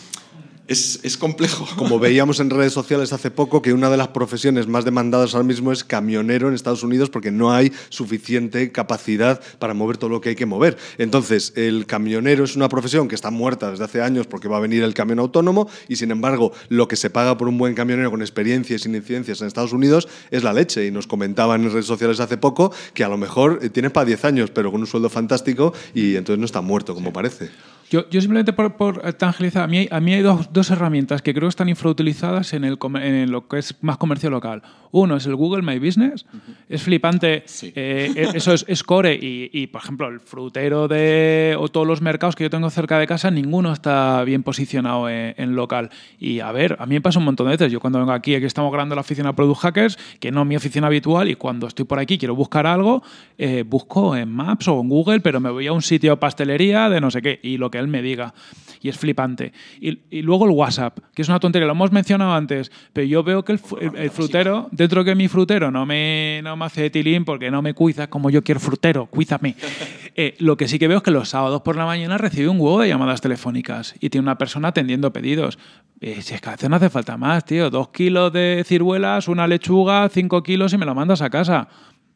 S3: es, complejo.
S2: Como veíamos en redes sociales hace poco, que una de las profesiones más demandadas ahora mismo es camionero en Estados Unidos porque no hay suficiente capacidad para mover todo lo que hay que mover. Entonces, el camionero es una profesión que está muerta desde hace años porque va a venir el camión autónomo y, sin embargo, lo que se paga por un buen camionero con experiencia y sin incidencias en Estados Unidos es la leche. Y nos comentaban en redes sociales hace poco que a lo mejor eh, tiene para 10 años, pero con un sueldo fantástico y entonces no está muerto, como parece.
S1: Yo, simplemente por, por, tangibilizar, a mí, hay, a mí hay dos, herramientas que creo que están infrautilizadas en, el, en lo que es más comercio local. Uno es el Google My Business. Es flipante. Eh, e, eso es, core y, por ejemplo, el frutero de, o todos los mercados que yo tengo cerca de casa, ninguno está bien posicionado en, local. Y a ver, a mí me pasa un montón de veces. Yo cuando vengo aquí, aquí estamos grabando la oficina Product Hackers, que no es mi oficina habitual, y cuando estoy por aquí quiero buscar algo, eh, busco en Maps o en Google, pero me voy a un sitio de pastelería de no sé qué. Y lo él me diga. Y es flipante. Y, luego el WhatsApp, que es una tontería, lo hemos mencionado antes, pero yo veo que el, frutero, dentro que mi frutero no me, no me hace etilín porque no me cuidas como yo quiero frutero, cuízame. Eh, lo que sí que veo es que los sábados por la mañana recibe un huevo de llamadas telefónicas y tiene una persona atendiendo pedidos. Eh, si es que a no hace falta más, tío. Dos kilos de ciruelas, una lechuga, cinco kilos y me lo mandas a casa.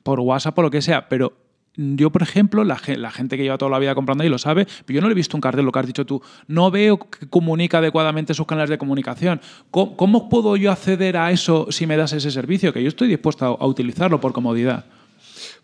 S1: Por WhatsApp, o lo que sea. Pero yo, por ejemplo, la, gente que lleva toda la vida comprando ahí lo sabe, pero yo no le he visto un cartel, lo que has dicho tú. No veo que comunica adecuadamente sus canales de comunicación. ¿Cómo, puedo yo acceder a eso si me das ese servicio? Que yo estoy dispuesto a utilizarlo por comodidad.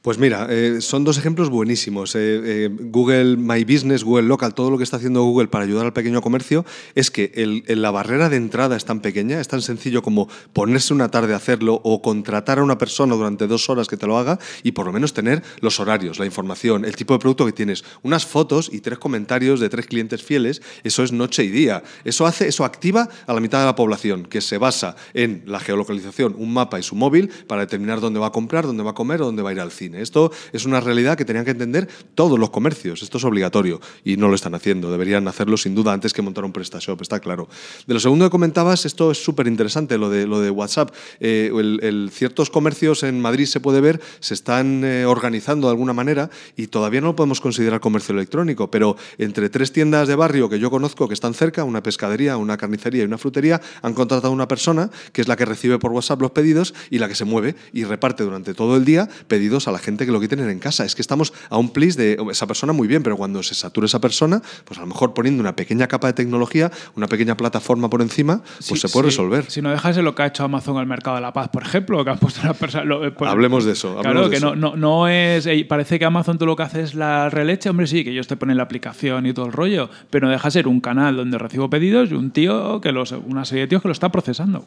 S2: Pues mira, eh, son dos ejemplos buenísimos. Eh, eh, Google My Business, Google Local, todo lo que está haciendo Google para ayudar al pequeño comercio es que la barrera de entrada es tan pequeña, es tan sencillo como ponerse una tarde a hacerlo o contratar a una persona durante dos horas que te lo haga y por lo menos tener los horarios, la información, el tipo de producto que tienes, unas fotos y tres comentarios de tres clientes fieles. Eso es noche y día. Eso hace, eso activa a la mitad de la población que se basa en la geolocalización, un mapa y su móvil para determinar dónde va a comprar, dónde va a comer o dónde va a ir al cine. Esto es una realidad que tenían que entender todos los comercios. Esto es obligatorio y no lo están haciendo. Deberían hacerlo sin duda antes que montar un PrestaShop, está claro. De lo segundo que comentabas, esto es súper interesante, lo de, lo de WhatsApp. Eh, el, ciertos comercios en Madrid se puede ver, se están eh, organizando de alguna manera y todavía no lo podemos considerar comercio electrónico, pero entre tres tiendas de barrio que yo conozco que están cerca, una pescadería, una carnicería y una frutería, han contratado una persona que es la que recibe por WhatsApp los pedidos y la que se mueve y reparte durante todo el día pedidos a la gente que lo quiere tener en casa. Es que estamos a un plis de esa persona muy bien, pero cuando se satura esa persona, pues a lo mejor poniendo una pequeña capa de tecnología, una pequeña plataforma por encima, pues se puede resolver.
S1: Si no dejas de lo que ha hecho Amazon al mercado de la paz, por ejemplo, que ha puesto una persona. Eh, pues, hablemos
S2: de eso. claro, que No,
S1: no, no, es. parece que Amazon tú lo que haces es la releche. Hombre, sí, que ellos te ponen la aplicación y todo el rollo, pero no deja ser un canal donde recibo pedidos y un tío que los. una serie de tíos que lo está procesando.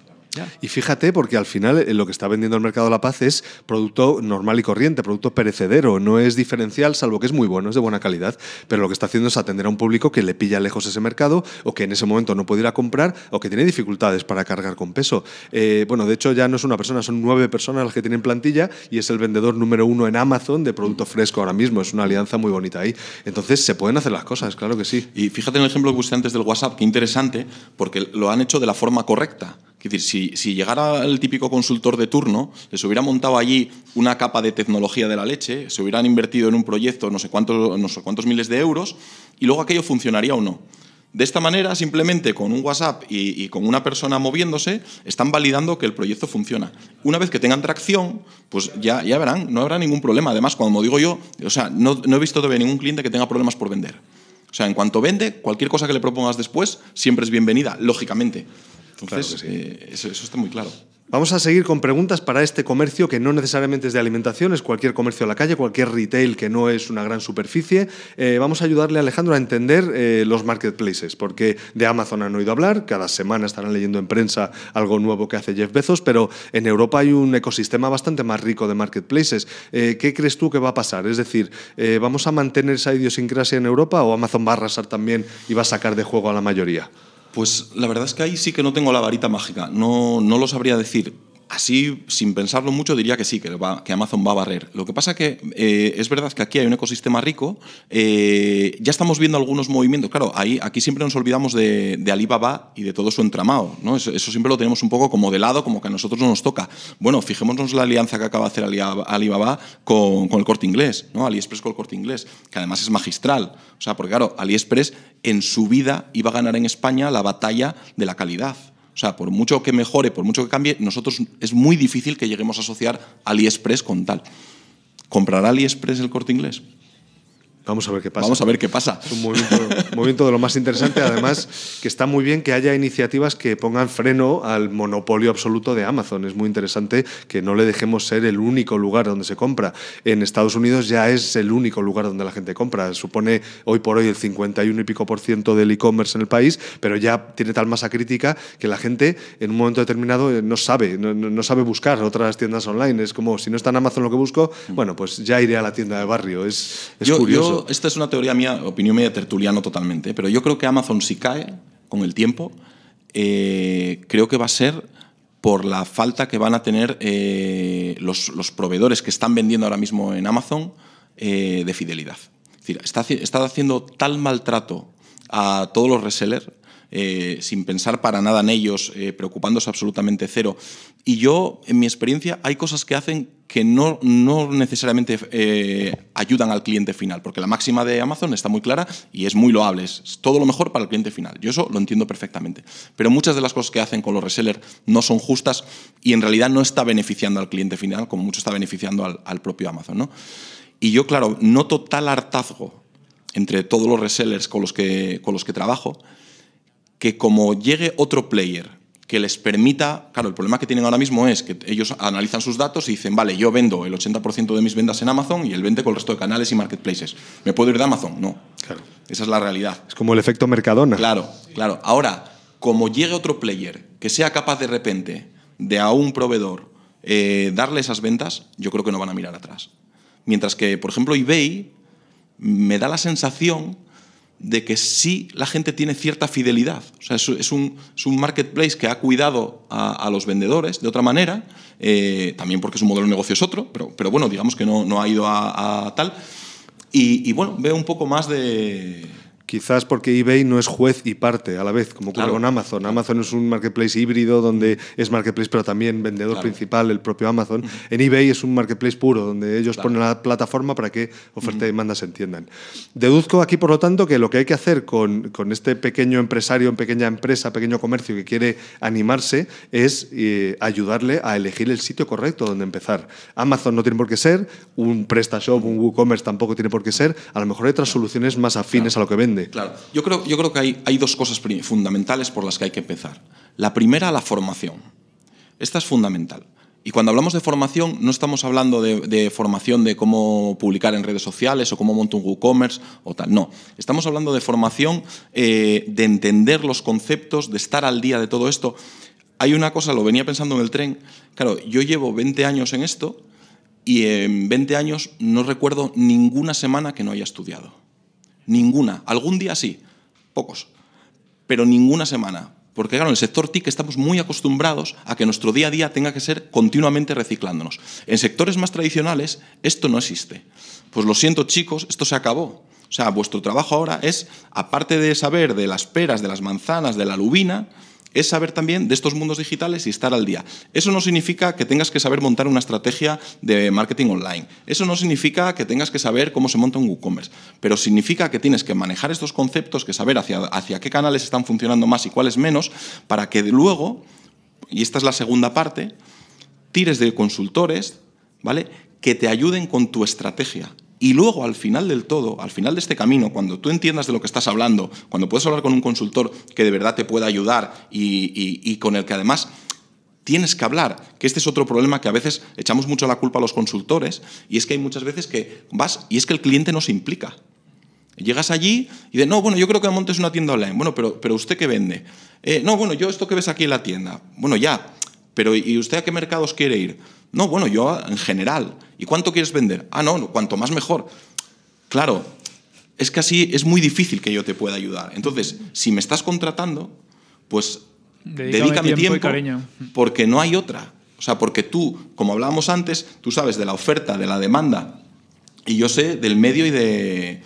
S1: Y
S2: fíjate, porque al final eh, lo que está vendiendo el mercado de la paz es producto normal y corriente de producto perecedero, no es diferencial, salvo que es muy bueno, es de buena calidad, pero lo que está haciendo es atender a un público que le pilla lejos ese mercado o que en ese momento no puede ir a comprar o que tiene dificultades para cargar con peso. Eh, bueno, de hecho ya no es una persona, son nueve personas las que tienen plantilla y es el vendedor número uno en Amazon de producto fresco ahora mismo, es una alianza muy bonita ahí. Entonces se pueden hacer las cosas, claro que sí. Y fíjate en el
S3: ejemplo que usted antes del WhatsApp, qué interesante, porque lo han hecho de la forma correcta. Es decir, si, llegara el típico consultor de turno, les hubiera montado allí una capa de tecnología de la leche, se hubieran invertido en un proyecto no sé cuántos, no sé cuántos miles de euros y luego aquello funcionaría o no. De esta manera, simplemente con un WhatsApp y, con una persona moviéndose, están validando que el proyecto funciona. Una vez que tengan tracción, pues ya, ya verán, no habrá ningún problema. Además, como digo yo, o sea, no, no he visto todavía ningún cliente que tenga problemas por vender. O sea, en cuanto vende, cualquier cosa que le propongas después siempre es bienvenida, lógicamente. Entonces, eh, eso, está muy claro.
S2: Vamos a seguir con preguntas para este comercio que no necesariamente es de alimentación, es cualquier comercio a la calle, cualquier retail que no es una gran superficie. Eh, vamos a ayudarle a Alejandro a entender eh, los marketplaces, porque de Amazon han oído hablar, cada semana estarán leyendo en prensa algo nuevo que hace Jeff Bezos, pero en Europa hay un ecosistema bastante más rico de marketplaces. ¿Qué crees tú que va a pasar? Es decir, ¿vamos a mantener esa idiosincrasia en Europa o Amazon va a arrasar también y va a sacar de juego a la mayoría? Pues la verdad es que ahí sí que no tengo la varita mágica, no, no lo sabría
S3: decir así, sin pensarlo mucho, diría que sí, que, Amazon va a barrer. Lo que pasa que eh, es verdad que aquí hay un ecosistema rico. Eh, ya estamos viendo algunos movimientos. Claro, aquí siempre nos olvidamos de, Alibaba y de todo su entramado. Eso, siempre lo tenemos un poco como de lado, como que a nosotros no nos toca. Bueno, fijémonos la alianza que acaba de hacer Alibaba con, el corte inglés, ¿no? AliExpress con el corte inglés, que además es magistral. O sea, porque claro, AliExpress en su vida iba a ganar en España la batalla de la calidad. O sea, por mucho que mejore, por mucho que cambie, nosotros es muy difícil que lleguemos a asociar AliExpress con tal. ¿Comprará AliExpress
S2: el corte inglés? Vamos a ver qué pasa. Vamos a ver qué pasa. Es un movimiento, de lo más interesante. Además, que está muy bien que haya iniciativas que pongan freno al monopolio absoluto de Amazon. Es muy interesante que no le dejemos ser el único lugar donde se compra. En Estados Unidos ya es el único lugar donde la gente compra. Supone hoy por hoy el 51 y pico por ciento del e-commerce en el país, pero ya tiene tal masa crítica que la gente en un momento determinado eh, no sabe, no, sabe buscar otras tiendas online. Es como, si no está en Amazon lo que busco, mm. bueno, pues ya iré a la tienda de barrio. Es, curioso
S3: esta es una teoría mía, opinión media tertuliano totalmente, pero yo creo que Amazon si cae con el tiempo, eh, creo que va a ser por la falta que van a tener eh, los, proveedores que están vendiendo ahora mismo en Amazon eh, de fidelidad. Es está, haciendo tal maltrato a todos los resellers. sin pensar para nada en ellos, preocupándose absolutamente cero. Y yo, en mi experiencia, hay cosas que hacen que no, no necesariamente eh, ayudan al cliente final, porque la máxima de Amazon está muy clara y es muy loable, es todo lo mejor para el cliente final. Yo eso lo entiendo perfectamente. Pero muchas de las cosas que hacen con los resellers no son justas y en realidad no está beneficiando al cliente final, como mucho está beneficiando al, al propio Amazon. ¿no? Y yo, claro, noto tal hartazgo entre todos los resellers con los que, con los que trabajo, que como llegue otro player que les permita, claro, el problema que tienen ahora mismo es que ellos analizan sus datos y dicen, vale, yo vendo el 80% de mis ventas en Amazon y el 20% con el resto de canales y marketplaces. ¿Me puedo ir de Amazon? No. Claro. Esa es la realidad.
S2: Es como el efecto Mercadona. Claro,
S3: claro. Ahora, como llegue otro player que sea capaz de repente de a un proveedor eh, darle esas ventas, yo creo que no van a mirar atrás. Mientras que, por ejemplo, eBay me da la sensación de que sí la gente tiene cierta fidelidad. O sea, es, un, marketplace que ha cuidado a, los vendedores de otra manera, eh, también porque su modelo de negocio es otro, pero, pero bueno, digamos que no, no ha ido a,
S2: tal. Y, y, bueno, veo un poco más de... Quizás porque eBay no es juez y parte a la vez, como ocurre con Amazon. Amazon es un marketplace híbrido donde es marketplace pero también vendedor principal, el propio Amazon. En eBay es un marketplace puro, donde ellos ponen la plataforma para que oferta y demanda se entiendan. Deduzco aquí, por lo tanto, que lo que hay que hacer con, este pequeño empresario, pequeña empresa, pequeño comercio que quiere animarse es eh, ayudarle a elegir el sitio correcto donde empezar. Amazon no tiene por qué ser, un PrestaShop, un WooCommerce tampoco tiene por qué ser. A lo mejor hay otras soluciones más afines a lo que vende
S3: Claro, yo creo, yo creo que hay, hay dos cosas fundamentales por las que hay que empezar. La primera, la formación. Esta es fundamental. Y cuando hablamos de formación, no estamos hablando de, formación de cómo publicar en redes sociales o cómo montar un WooCommerce o tal. No, estamos hablando de formación, eh, de entender los conceptos, de estar al día de todo esto. Hay una cosa, lo venía pensando en el tren, claro, yo llevo 20 años en esto y en 20 años no recuerdo ninguna semana que no haya estudiado. Ninguna. Algún día sí, pocos, pero ninguna semana. Porque claro, en el sector TIC estamos muy acostumbrados a que nuestro día a día tenga que ser continuamente reciclándonos. En sectores más tradicionales esto no existe. Pues lo siento chicos, esto se acabó. O sea, vuestro trabajo ahora es, aparte de saber de las peras, de las manzanas, de la lubina, es saber también de estos mundos digitales y estar al día. Eso no significa que tengas que saber montar una estrategia de marketing online. Eso no significa que tengas que saber cómo se monta un WooCommerce. Pero significa que tienes que manejar estos conceptos, que saber hacia, hacia qué canales están funcionando más y cuáles menos, para que luego, y esta es la segunda parte, tires de consultores, ¿vale? Que te ayuden con tu estrategia y luego, al final del todo, al final de este camino, cuando tú entiendas de lo que estás hablando, cuando puedes hablar con un consultor que de verdad te pueda ayudar y, con el que además tienes que hablar, que este es otro problema que a veces echamos mucho la culpa a los consultores, y es que hay muchas veces que vas y es que el cliente no se implica. Llegas allí y de no, bueno, yo creo que montes una tienda online. Bueno, pero, pero ¿usted qué vende? Eh, no, bueno, yo esto que ves aquí en la tienda. Bueno, ya, pero ¿y usted a qué mercados quiere ir? No, bueno, yo en general. ¿Y cuánto quieres vender? Ah, no, cuanto más mejor. Claro, es que así es muy difícil que yo te pueda ayudar. Entonces, si me estás contratando, pues
S1: dedícame, mi tiempo, cariño.
S3: porque no hay otra. O sea, porque tú, como hablábamos antes, tú sabes de la oferta, de la demanda, y yo sé del medio y de...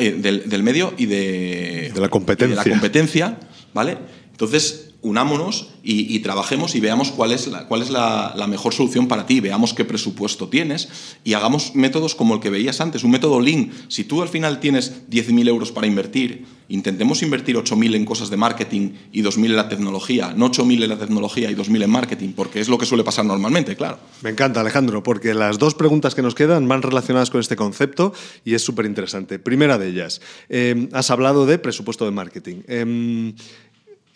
S3: Eh, del, del, medio y de...
S2: De la competencia. de la
S3: competencia, ¿vale? Entonces, unámonos y, trabajemos y veamos cuál es, la, cuál es la, mejor solución para ti, veamos qué presupuesto tienes y hagamos métodos como el que veías antes, un método lean. Si tú al final tienes 10.000 euros para invertir, intentemos invertir 8.000 en cosas de marketing y 2.000 en la tecnología, no 8.000 en la tecnología y 2.000 en marketing, porque
S2: es lo que suele pasar normalmente, claro. Me encanta, Alejandro, porque las dos preguntas que nos quedan van relacionadas con este concepto y es súper interesante. Primera de ellas, eh, has hablado de presupuesto de marketing. Em,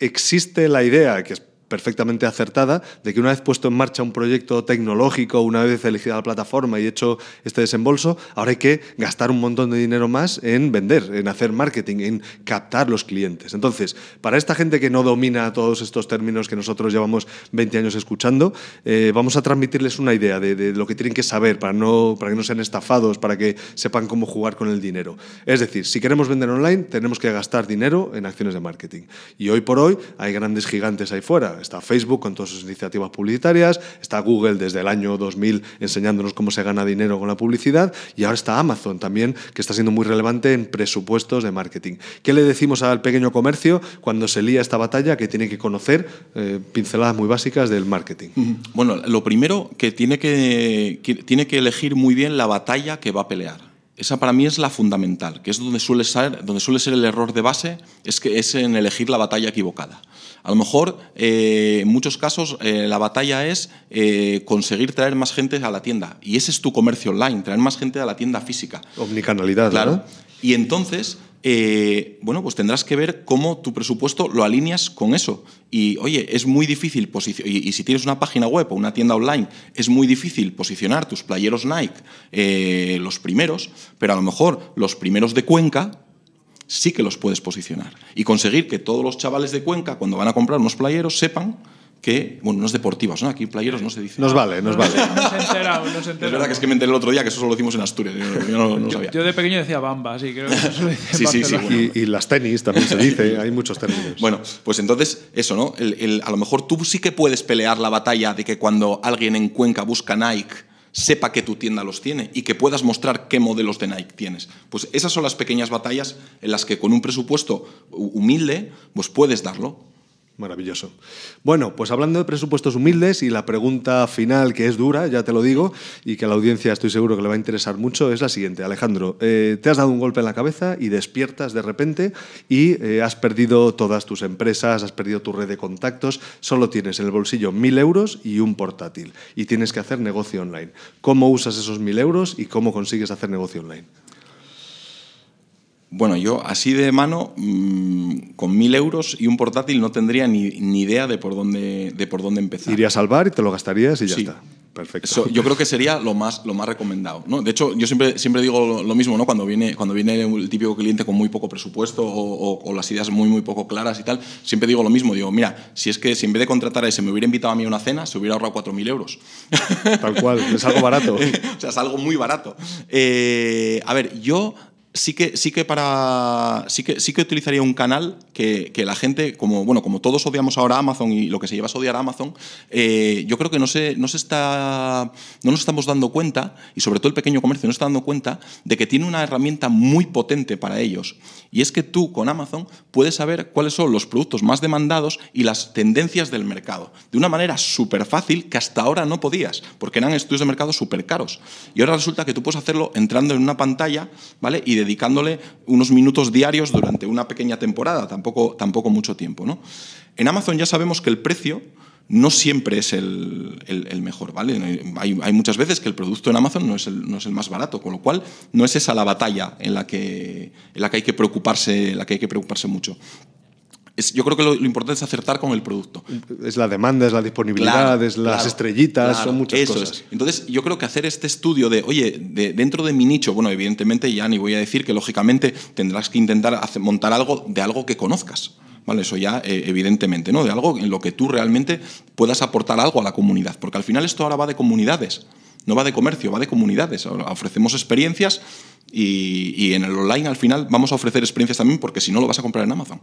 S2: existe la idea, que es perfectamente acertada de que una vez puesto en marcha un proyecto tecnológico, una vez elegida la plataforma y hecho este desembolso, ahora hay que gastar un montón de dinero más en vender, en hacer marketing, en captar los clientes. Entonces, para esta gente que no domina todos estos términos que nosotros llevamos 20 años escuchando, eh, vamos a transmitirles una idea de, lo que tienen que saber para, no, para que no sean estafados, para que sepan cómo jugar con el dinero. Es decir, si queremos vender online, tenemos que gastar dinero en acciones de marketing. Y hoy por hoy hay grandes gigantes ahí fuera. Está Facebook con todas sus iniciativas publicitarias, está Google desde el año 2000 enseñándonos cómo se gana dinero con la publicidad y ahora está Amazon también, que está siendo muy relevante en presupuestos de marketing. ¿Qué le decimos al pequeño comercio cuando se lía esta batalla que tiene que conocer eh, pinceladas muy básicas del marketing? Bueno, lo primero
S3: que tiene que tiene que elegir muy bien la batalla que va a pelear. Esa para mí es la fundamental, que es donde suele, ser, donde suele ser el error de base, es que es en elegir la batalla equivocada. A lo mejor, eh, en muchos casos, eh, la batalla es eh, conseguir traer más gente a la tienda. Y ese es tu comercio online, traer más gente a la tienda física. Omnicanalidad, claro. Y entonces, eh, bueno, pues tendrás que ver cómo tu presupuesto lo alineas con eso. Y oye, es muy difícil posicionar, y, si tienes una página web o una tienda online, es muy difícil posicionar tus playeros Nike, eh, los primeros, pero a lo mejor los primeros de Cuenca sí que los puedes posicionar. Y conseguir que todos los chavales de Cuenca, cuando van a comprar unos playeros, sepan que, bueno, no es deportivas, ¿no? Aquí playeros no se dice. Nos vale, nos vale. nos enterado, ha enterado. Es verdad que es que me enteré el otro día que eso solo lo hicimos en Asturias, yo, no, sabía. Yo,
S1: de pequeño decía bamba, sí, creo que eso lo sí, sí, sí,
S3: y, las tenis también se dice, hay muchos términos. Bueno, pues entonces, eso, ¿no? a lo mejor tú sí que puedes pelear la batalla de que cuando alguien en Cuenca busca Nike sepa que tu tienda los tiene y que puedas mostrar qué modelos de Nike tienes. Pues esas son las pequeñas batallas en las que con un presupuesto humilde,
S2: pues puedes darlo. Maravilloso. Bueno, pues hablando de presupuestos humildes y la pregunta final que es dura, ya te lo digo, y que a la audiencia estoy seguro que le va a interesar mucho, es la siguiente. Alejandro, eh, te has dado un golpe en la cabeza y despiertas de repente y eh, has perdido todas tus empresas, has perdido tu red de contactos, solo tienes en el bolsillo mil euros y un portátil y tienes que hacer negocio online. ¿Cómo usas esos mil euros y cómo consigues hacer negocio online? Bueno, yo así de mano, mm,
S3: con mil euros y un portátil no tendría ni, idea de por, dónde, de por dónde empezar.
S2: Iría a salvar y te lo
S3: gastarías y ya está. Perfecto. yo creo que sería lo más, lo más recomendado. ¿no? De hecho, yo siempre, siempre digo lo, mismo, ¿no? Cuando viene, cuando viene el típico cliente con muy poco presupuesto o, las ideas muy, muy poco claras y tal, siempre digo lo mismo. Digo, mira, si es que si en vez de contratar a ese me hubiera invitado a mí a una cena, se hubiera ahorrado 4.000 euros. Tal cual, es algo barato. o sea, es algo muy barato. Eh, a ver, yo sí que, sí que para. Sí que, sí que utilizaría un canal que, la gente, como, bueno, como todos odiamos ahora Amazon y lo que se lleva es odiar a Amazon, eh, yo creo que no se, no se está. No nos estamos dando cuenta, y sobre todo el pequeño comercio no está dando cuenta, de que tiene una herramienta muy potente para ellos. Y es que tú con Amazon puedes saber cuáles son los productos más demandados y las tendencias del mercado. De una manera súper fácil que hasta ahora no podías, porque eran estudios de mercado súper caros. Y ahora resulta que tú puedes hacerlo entrando en una pantalla, ¿vale? Y de dedicándole unos minutos diarios durante una pequeña temporada, tampoco, tampoco mucho tiempo. ¿no? En Amazon ya sabemos que el precio no siempre es el, mejor, ¿vale? Hay, muchas veces que el producto en Amazon no es, el, no es, el, más barato, con lo cual no es esa la batalla en la que, la que hay que preocuparse, en la que hay que preocuparse mucho
S2: yo creo que lo, importante es acertar con el producto. Es la demanda, es la disponibilidad, es las estrellitas, son muchas cosas.
S3: Entonces, yo creo que hacer este estudio de, oye, dentro de mi nicho, bueno, evidentemente ya ni voy a decir que lógicamente tendrás que intentar hacer, montar algo de algo que conozcas. ¿vale? Eso ya eh, evidentemente, ¿no? De algo en lo que tú realmente puedas aportar algo a la comunidad, porque al final esto ahora va de comunidades, no va de comercio, va de comunidades. ofrecemos experiencias y en el online al final vamos a ofrecer experiencias también, porque si no lo vas a comprar en Amazon.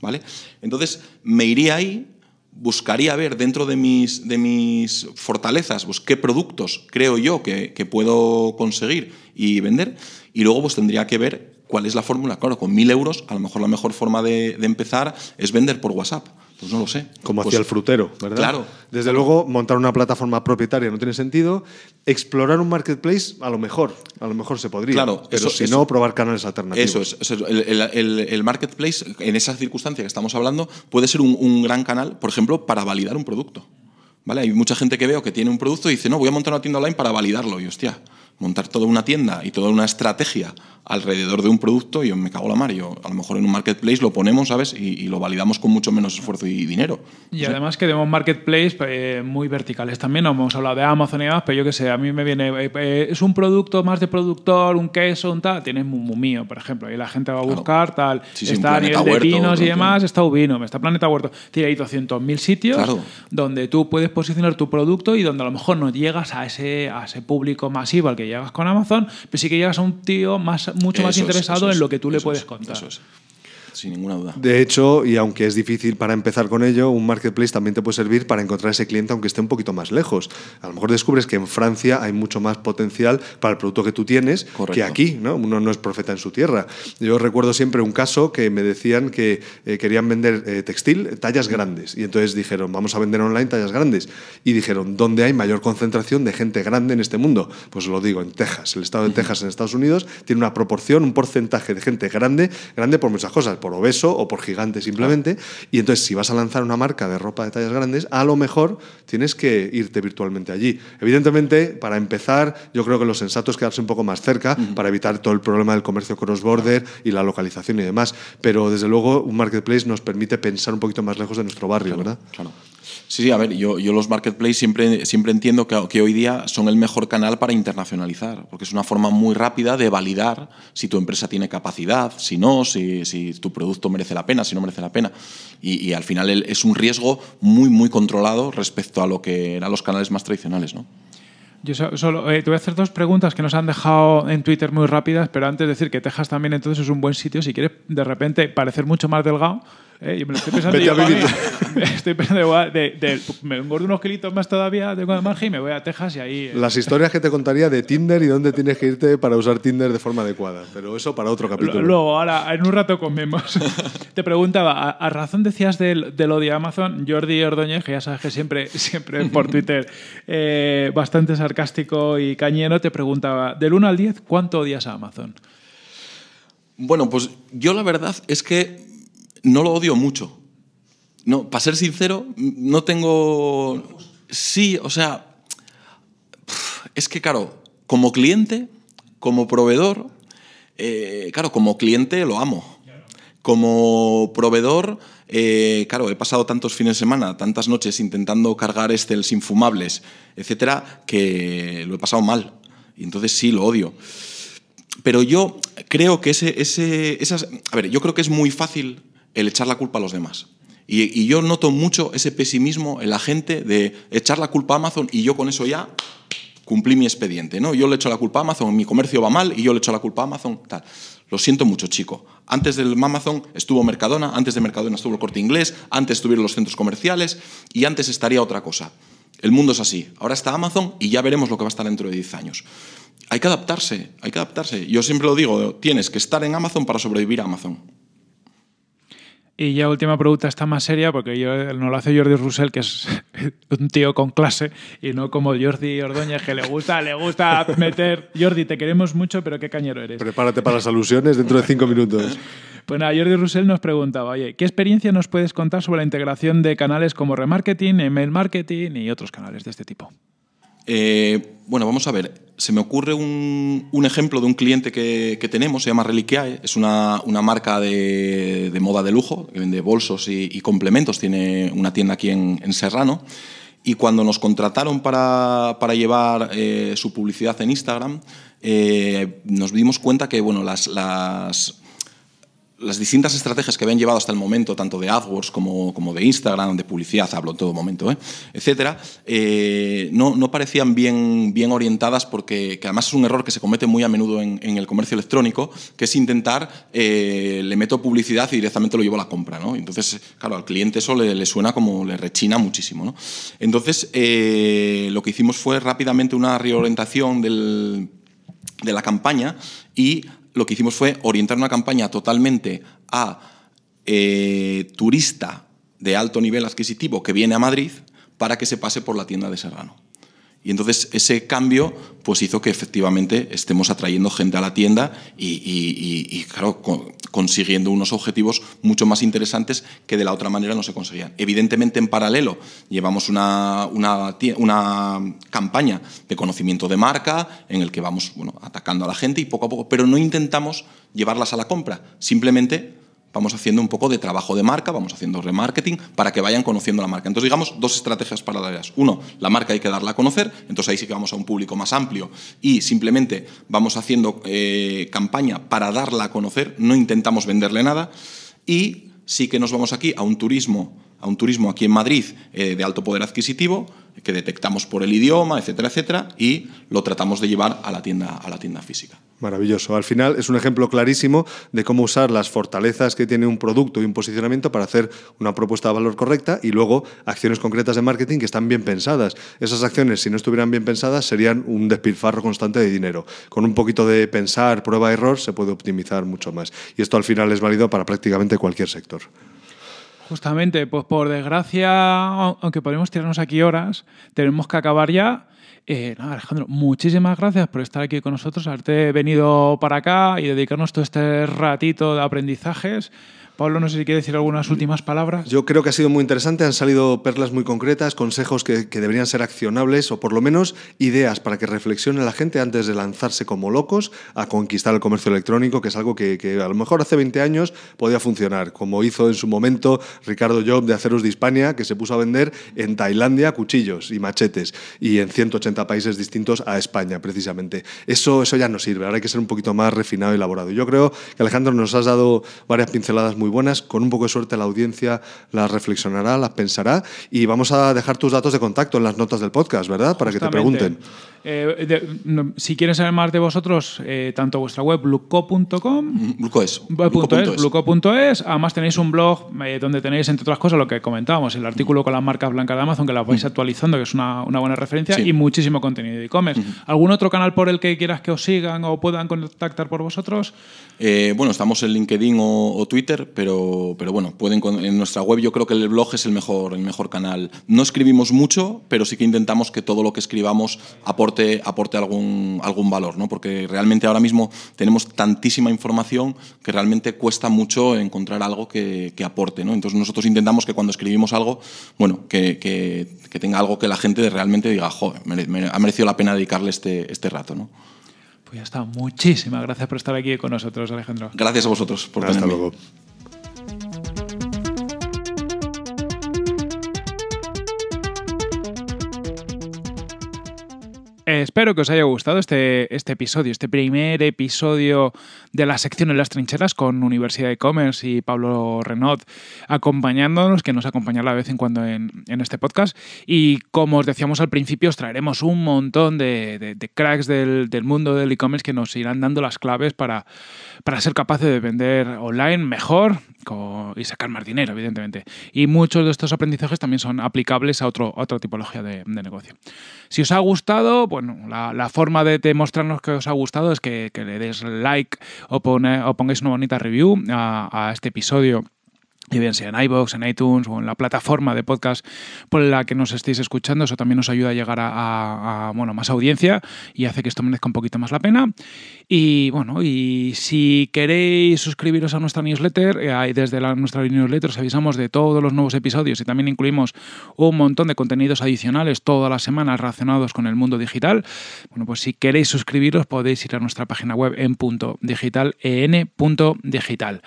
S3: ¿vale? Entonces me iría ahí, buscaría ver dentro de mis, de mis fortalezas pues, qué productos creo yo que, puedo conseguir y vender, y luego pues, tendría que ver cuál es la fórmula. Claro, con mil euros a lo mejor la mejor forma de
S2: empezar es vender por WhatsApp. Pues no lo sé. Como pues hacía el frutero, ¿verdad? Claro. Desde luego, montar una plataforma propietaria no tiene sentido. Explorar un marketplace, a lo mejor, a lo mejor se podría. Claro, pero si no, probar canales alternativos.
S3: Eso es. el, marketplace, en esa circunstancia que estamos hablando, puede ser un, gran canal, por ejemplo, para validar un producto. ¿Vale? Hay mucha gente que veo que tiene un producto y dice, no, voy a montar una tienda online para validarlo. Y hostia, montar toda una tienda y toda una estrategia alrededor de un producto, yo me cago la mar. Yo, a lo mejor en un marketplace lo ponemos, ¿sabes? Y, lo validamos con mucho menos esfuerzo y dinero.
S1: Y además que tenemos marketplace eh, muy verticales también. hemos hablado de Amazon y demás, pero yo qué sé, a mí me viene. Eh, eh, es un producto más de productor, un queso, un tal. Tienes muy mío, por ejemplo, y la gente va a buscar tal. está a nivel de vinos y demás, está Ubino, está Planeta Huerto. Tiene ahí 200.000 sitios donde tú puedes posicionar tu producto y donde a lo mejor no llegas a ese, a ese público masivo al que llegas con Amazon, pero sí que llegas a un tío más, mucho más interesado en lo que tú le puedes contar sin
S2: ninguna duda. De hecho, y aunque es difícil para empezar con ello, un marketplace también te puede servir para encontrar ese cliente aunque esté un poquito más lejos. A lo mejor descubres que en Francia hay mucho más potencial para el producto que tú tienes que aquí, ¿no? Uno no es profeta en su tierra. Yo recuerdo siempre un caso que me decían que eh, querían vender eh, textil eh, tallas grandes y entonces dijeron, vamos a vender online tallas grandes y dijeron, ¿dónde hay mayor concentración de gente grande en este mundo? Pues lo digo, en Texas, el estado de Texas en Estados Unidos tiene una proporción, un porcentaje de gente grande, grande por muchas cosas, por obeso o por gigante simplemente. Y entonces, si vas a lanzar una marca de ropa de tallas grandes, a lo mejor tienes que irte virtualmente allí. Evidentemente, para empezar, yo creo que lo sensato es quedarse un poco más cerca para evitar todo el problema del comercio cross-border y la localización y demás. Pero desde luego, un marketplace nos permite pensar un poquito más lejos de nuestro barrio, ¿verdad? Sí, sí, a ver, yo, yo los marketplaces
S3: siempre, siempre entiendo que, hoy día son el mejor canal para internacionalizar, porque es una forma muy rápida de validar si tu empresa tiene capacidad, si no, si, si tu, producto merece la pena, si no merece la pena. Y, al final es un riesgo muy, muy controlado respecto a lo que eran los canales más tradicionales. ¿no?
S1: Yo solo, eh, te voy a hacer dos preguntas que nos han dejado en Twitter muy rápidas, pero antes decir que Texas también entonces es un buen sitio si quieres de repente parecer mucho más delgado eh, eh. me estoy pensando. estoy pensando igual. me engordo unos kilitos más todavía, de margen y me voy a Texas y ahí. Eh. Las
S2: historias que te contaría de Tinder y dónde tienes que irte para usar Tinder de forma adecuada. Pero eso para otro capítulo.
S1: Luego, ahora, en un rato comemos. te preguntaba, a, razón decías del, odio lo de Amazon, Jordi Ordoñez, que ya sabes que siempre, siempre por Twitter, bastante sarcástico y cañero, te preguntaba, del 1 al 10, ¿cuánto odias a Amazon?
S3: Bueno, pues yo la verdad es que no lo odio mucho. No, para ser sincero, no tengo... Sí, o sea, es que claro, como cliente, como proveedor, eh, claro, como cliente lo amo. Como proveedor, eh, claro, he pasado tantos fines de semana, tantas noches intentando cargar Estels infumables, etcétera, que lo he pasado mal. Y entonces sí, lo odio. Pero yo creo que ese, ese esas, a ver, yo creo que es muy fácil el echar la culpa a los demás. Y, yo noto mucho ese pesimismo en la gente de echar la culpa a Amazon y yo con eso ya cumplí mi expediente, ¿no? Yo le echo la culpa a Amazon, mi comercio va mal y yo le echo la culpa a Amazon, tal. Lo siento mucho, chico. Antes del Amazon estuvo Mercadona, antes de Mercadona estuvo el Corte Inglés, antes estuvieron los centros comerciales y antes estaría otra cosa. El mundo es así. Ahora está Amazon y ya veremos lo que va a estar dentro de 10 años. Hay que adaptarse, hay que adaptarse. Yo siempre lo digo, tienes que estar en Amazon para sobrevivir a Amazon.
S1: Y ya última pregunta está más seria porque yo, no lo hace Jordi Russell, que es un tío con clase, y no como Jordi Ordóñez, que le gusta, le gusta meter. Jordi, te queremos mucho, pero qué cañero eres.
S2: Prepárate para las alusiones dentro de cinco minutos.
S1: Pues Jordi Russell nos preguntaba, oye, ¿qué experiencia nos puedes contar sobre la integración de canales como remarketing, email marketing y otros canales de este tipo?
S3: Eh, bueno, vamos a ver se me ocurre un, ejemplo de un cliente que, tenemos, se llama Reliquiae, ¿eh? es una, marca de, moda de lujo, que vende bolsos y, complementos, tiene una tienda aquí en, Serrano, y cuando nos contrataron para, llevar eh, su publicidad en Instagram, eh, nos dimos cuenta que bueno, las, las las distintas estrategias que habían llevado hasta el momento, tanto de AdWords como, como de Instagram, de publicidad, hablo en todo momento, ¿eh? etcétera, eh, no, parecían bien, bien orientadas porque además es un error que se comete muy a menudo en, el comercio electrónico, que es intentar, eh, le meto publicidad y directamente lo llevo a la compra. ¿no? Entonces, claro, al cliente eso le, suena como le rechina muchísimo. Entonces, lo que hicimos fue rápidamente una reorientación de la campaña y lo que hicimos fue orientar una campaña totalmente a eh, turista de alto nivel adquisitivo que viene a Madrid para que se pase por la tienda de Serrano. Y entonces ese cambio pues hizo que efectivamente estemos atrayendo gente a la tienda y, claro, consiguiendo unos objetivos mucho más interesantes que de la otra manera no se conseguían. Evidentemente, en paralelo, llevamos una, una, campaña de conocimiento de marca en el que vamos bueno, atacando a la gente y poco a poco, pero no intentamos llevarlas a la compra, simplemente vamos haciendo un poco de trabajo de marca, vamos haciendo remarketing para que vayan conociendo la marca. Entonces, digamos, dos estrategias paralelas. Uno, la marca hay que darla a conocer, entonces ahí sí que vamos a un público más amplio y simplemente vamos haciendo eh, campaña para darla a conocer, no intentamos venderle nada. Y sí que nos vamos aquí a un turismo, a un turismo aquí en Madrid eh, de alto poder adquisitivo, que detectamos
S2: por el idioma, etcétera, etcétera, y lo tratamos de llevar a la tienda, a la tienda física. Maravilloso. Al final es un ejemplo clarísimo de cómo usar las fortalezas que tiene un producto y un posicionamiento para hacer una propuesta de valor correcta y luego acciones concretas de marketing que están bien pensadas. Esas acciones, si no estuvieran bien pensadas, serían un despilfarro constante de dinero. Con un poquito de pensar, prueba, error, se puede optimizar mucho más. Y esto al final es válido para prácticamente cualquier sector.
S1: Justamente, pues por desgracia, aunque podemos tirarnos aquí horas, tenemos que acabar ya. Eh, Alejandro, muchísimas gracias por estar aquí con nosotros, haberte venido para acá y dedicarnos todo este ratito de aprendizajes. Pablo, no sé si quiere decir algunas últimas palabras.
S2: Yo creo que ha sido muy interesante, han salido perlas muy concretas, consejos que, deberían ser accionables o por lo menos ideas para que reflexione la gente antes de lanzarse como locos a conquistar el comercio electrónico, que es algo que, a lo mejor hace 20 años podía funcionar, como hizo en su momento Ricardo Job de Aceros de Hispania, que se puso a vender en Tailandia cuchillos y machetes y en 180 países distintos a España, precisamente. Eso, eso ya no sirve, ahora hay que ser un poquito más refinado y elaborado. Yo creo que Alejandro nos has dado varias pinceladas muy muy buenas. Con un poco de suerte la audiencia las reflexionará, las pensará y vamos a dejar tus datos de contacto en las notas del podcast, ¿verdad? Para que te pregunten.
S1: Eh, si quieren saber más de vosotros, eh, tanto vuestra web bluco.com,
S2: bluco.es, bluco.es,
S1: además tenéis un blog eh, donde tenéis, entre otras cosas, lo que comentábamos, el artículo con las marcas blancas de Amazon, que las vais mm. actualizando, que es una, buena referencia, y muchísimo contenido de e-commerce. Mm-hmm. ¿Algún otro canal por el que quieras que os sigan o puedan contactar por vosotros?
S3: bueno, estamos en LinkedIn o, Twitter, pero, pero bueno, pueden en nuestra web yo creo que el blog es el mejor, el mejor canal. No escribimos mucho, pero sí que intentamos que todo lo que escribamos aporte aporte, algún, algún valor, ¿no? porque realmente ahora mismo tenemos tantísima información que realmente cuesta mucho encontrar algo que, aporte. ¿no? Entonces nosotros intentamos que cuando escribimos algo, bueno, que, tenga algo que la gente realmente diga, ha merecido la pena dedicarle este, este rato. ¿no?
S1: Pues ya está, muchísimas gracias por estar aquí con nosotros, Alejandro.
S3: Gracias a vosotros por Hasta luego.
S1: Eh, espero que os haya gustado este, este episodio, este primer episodio de la sección en las trincheras con Universidad de Commerce y Pablo Renaud acompañándonos, que nos acompaña de vez en cuando en, este podcast. Y como os decíamos al principio, os traeremos un montón de, cracks del, mundo del e-commerce que nos irán dando las claves para, para ser capaces de vender online mejor y sacar más dinero, evidentemente. Y muchos de estos aprendizajes también son aplicables a, otro, otra tipología de, negocio. Si os ha gustado, bueno, la, forma de, demostrarnos que os ha gustado es que, le des like o, o pongáis una bonita review a este episodio y bien sea en iBox, en iTunes o en la plataforma de podcast por la que nos estéis escuchando, eso también nos ayuda a llegar a, bueno, más audiencia y hace que esto merezca un poquito más la pena. Y bueno, y si queréis suscribiros a nuestra newsletter, hay eh, desde la, nuestra newsletter os avisamos de todos los nuevos episodios y también incluimos un montón de contenidos adicionales todas las semanas relacionados con el mundo digital. Bueno, pues si queréis suscribiros podéis ir a nuestra página web en punto digital, digital.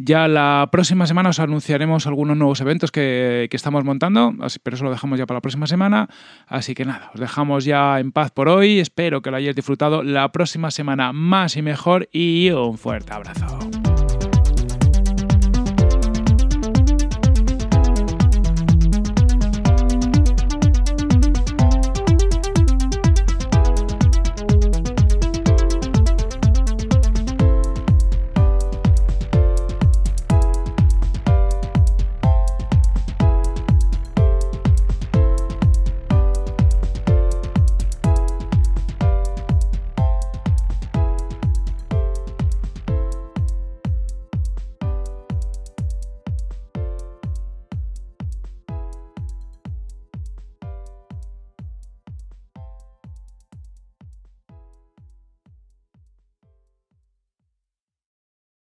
S1: Ya la próxima semana os anunciaremos algunos nuevos eventos que, estamos montando, pero eso lo dejamos ya para la próxima semana. Así que nada, os dejamos ya en paz por hoy. Espero que lo hayáis disfrutado la próxima semana más y mejor y un fuerte abrazo.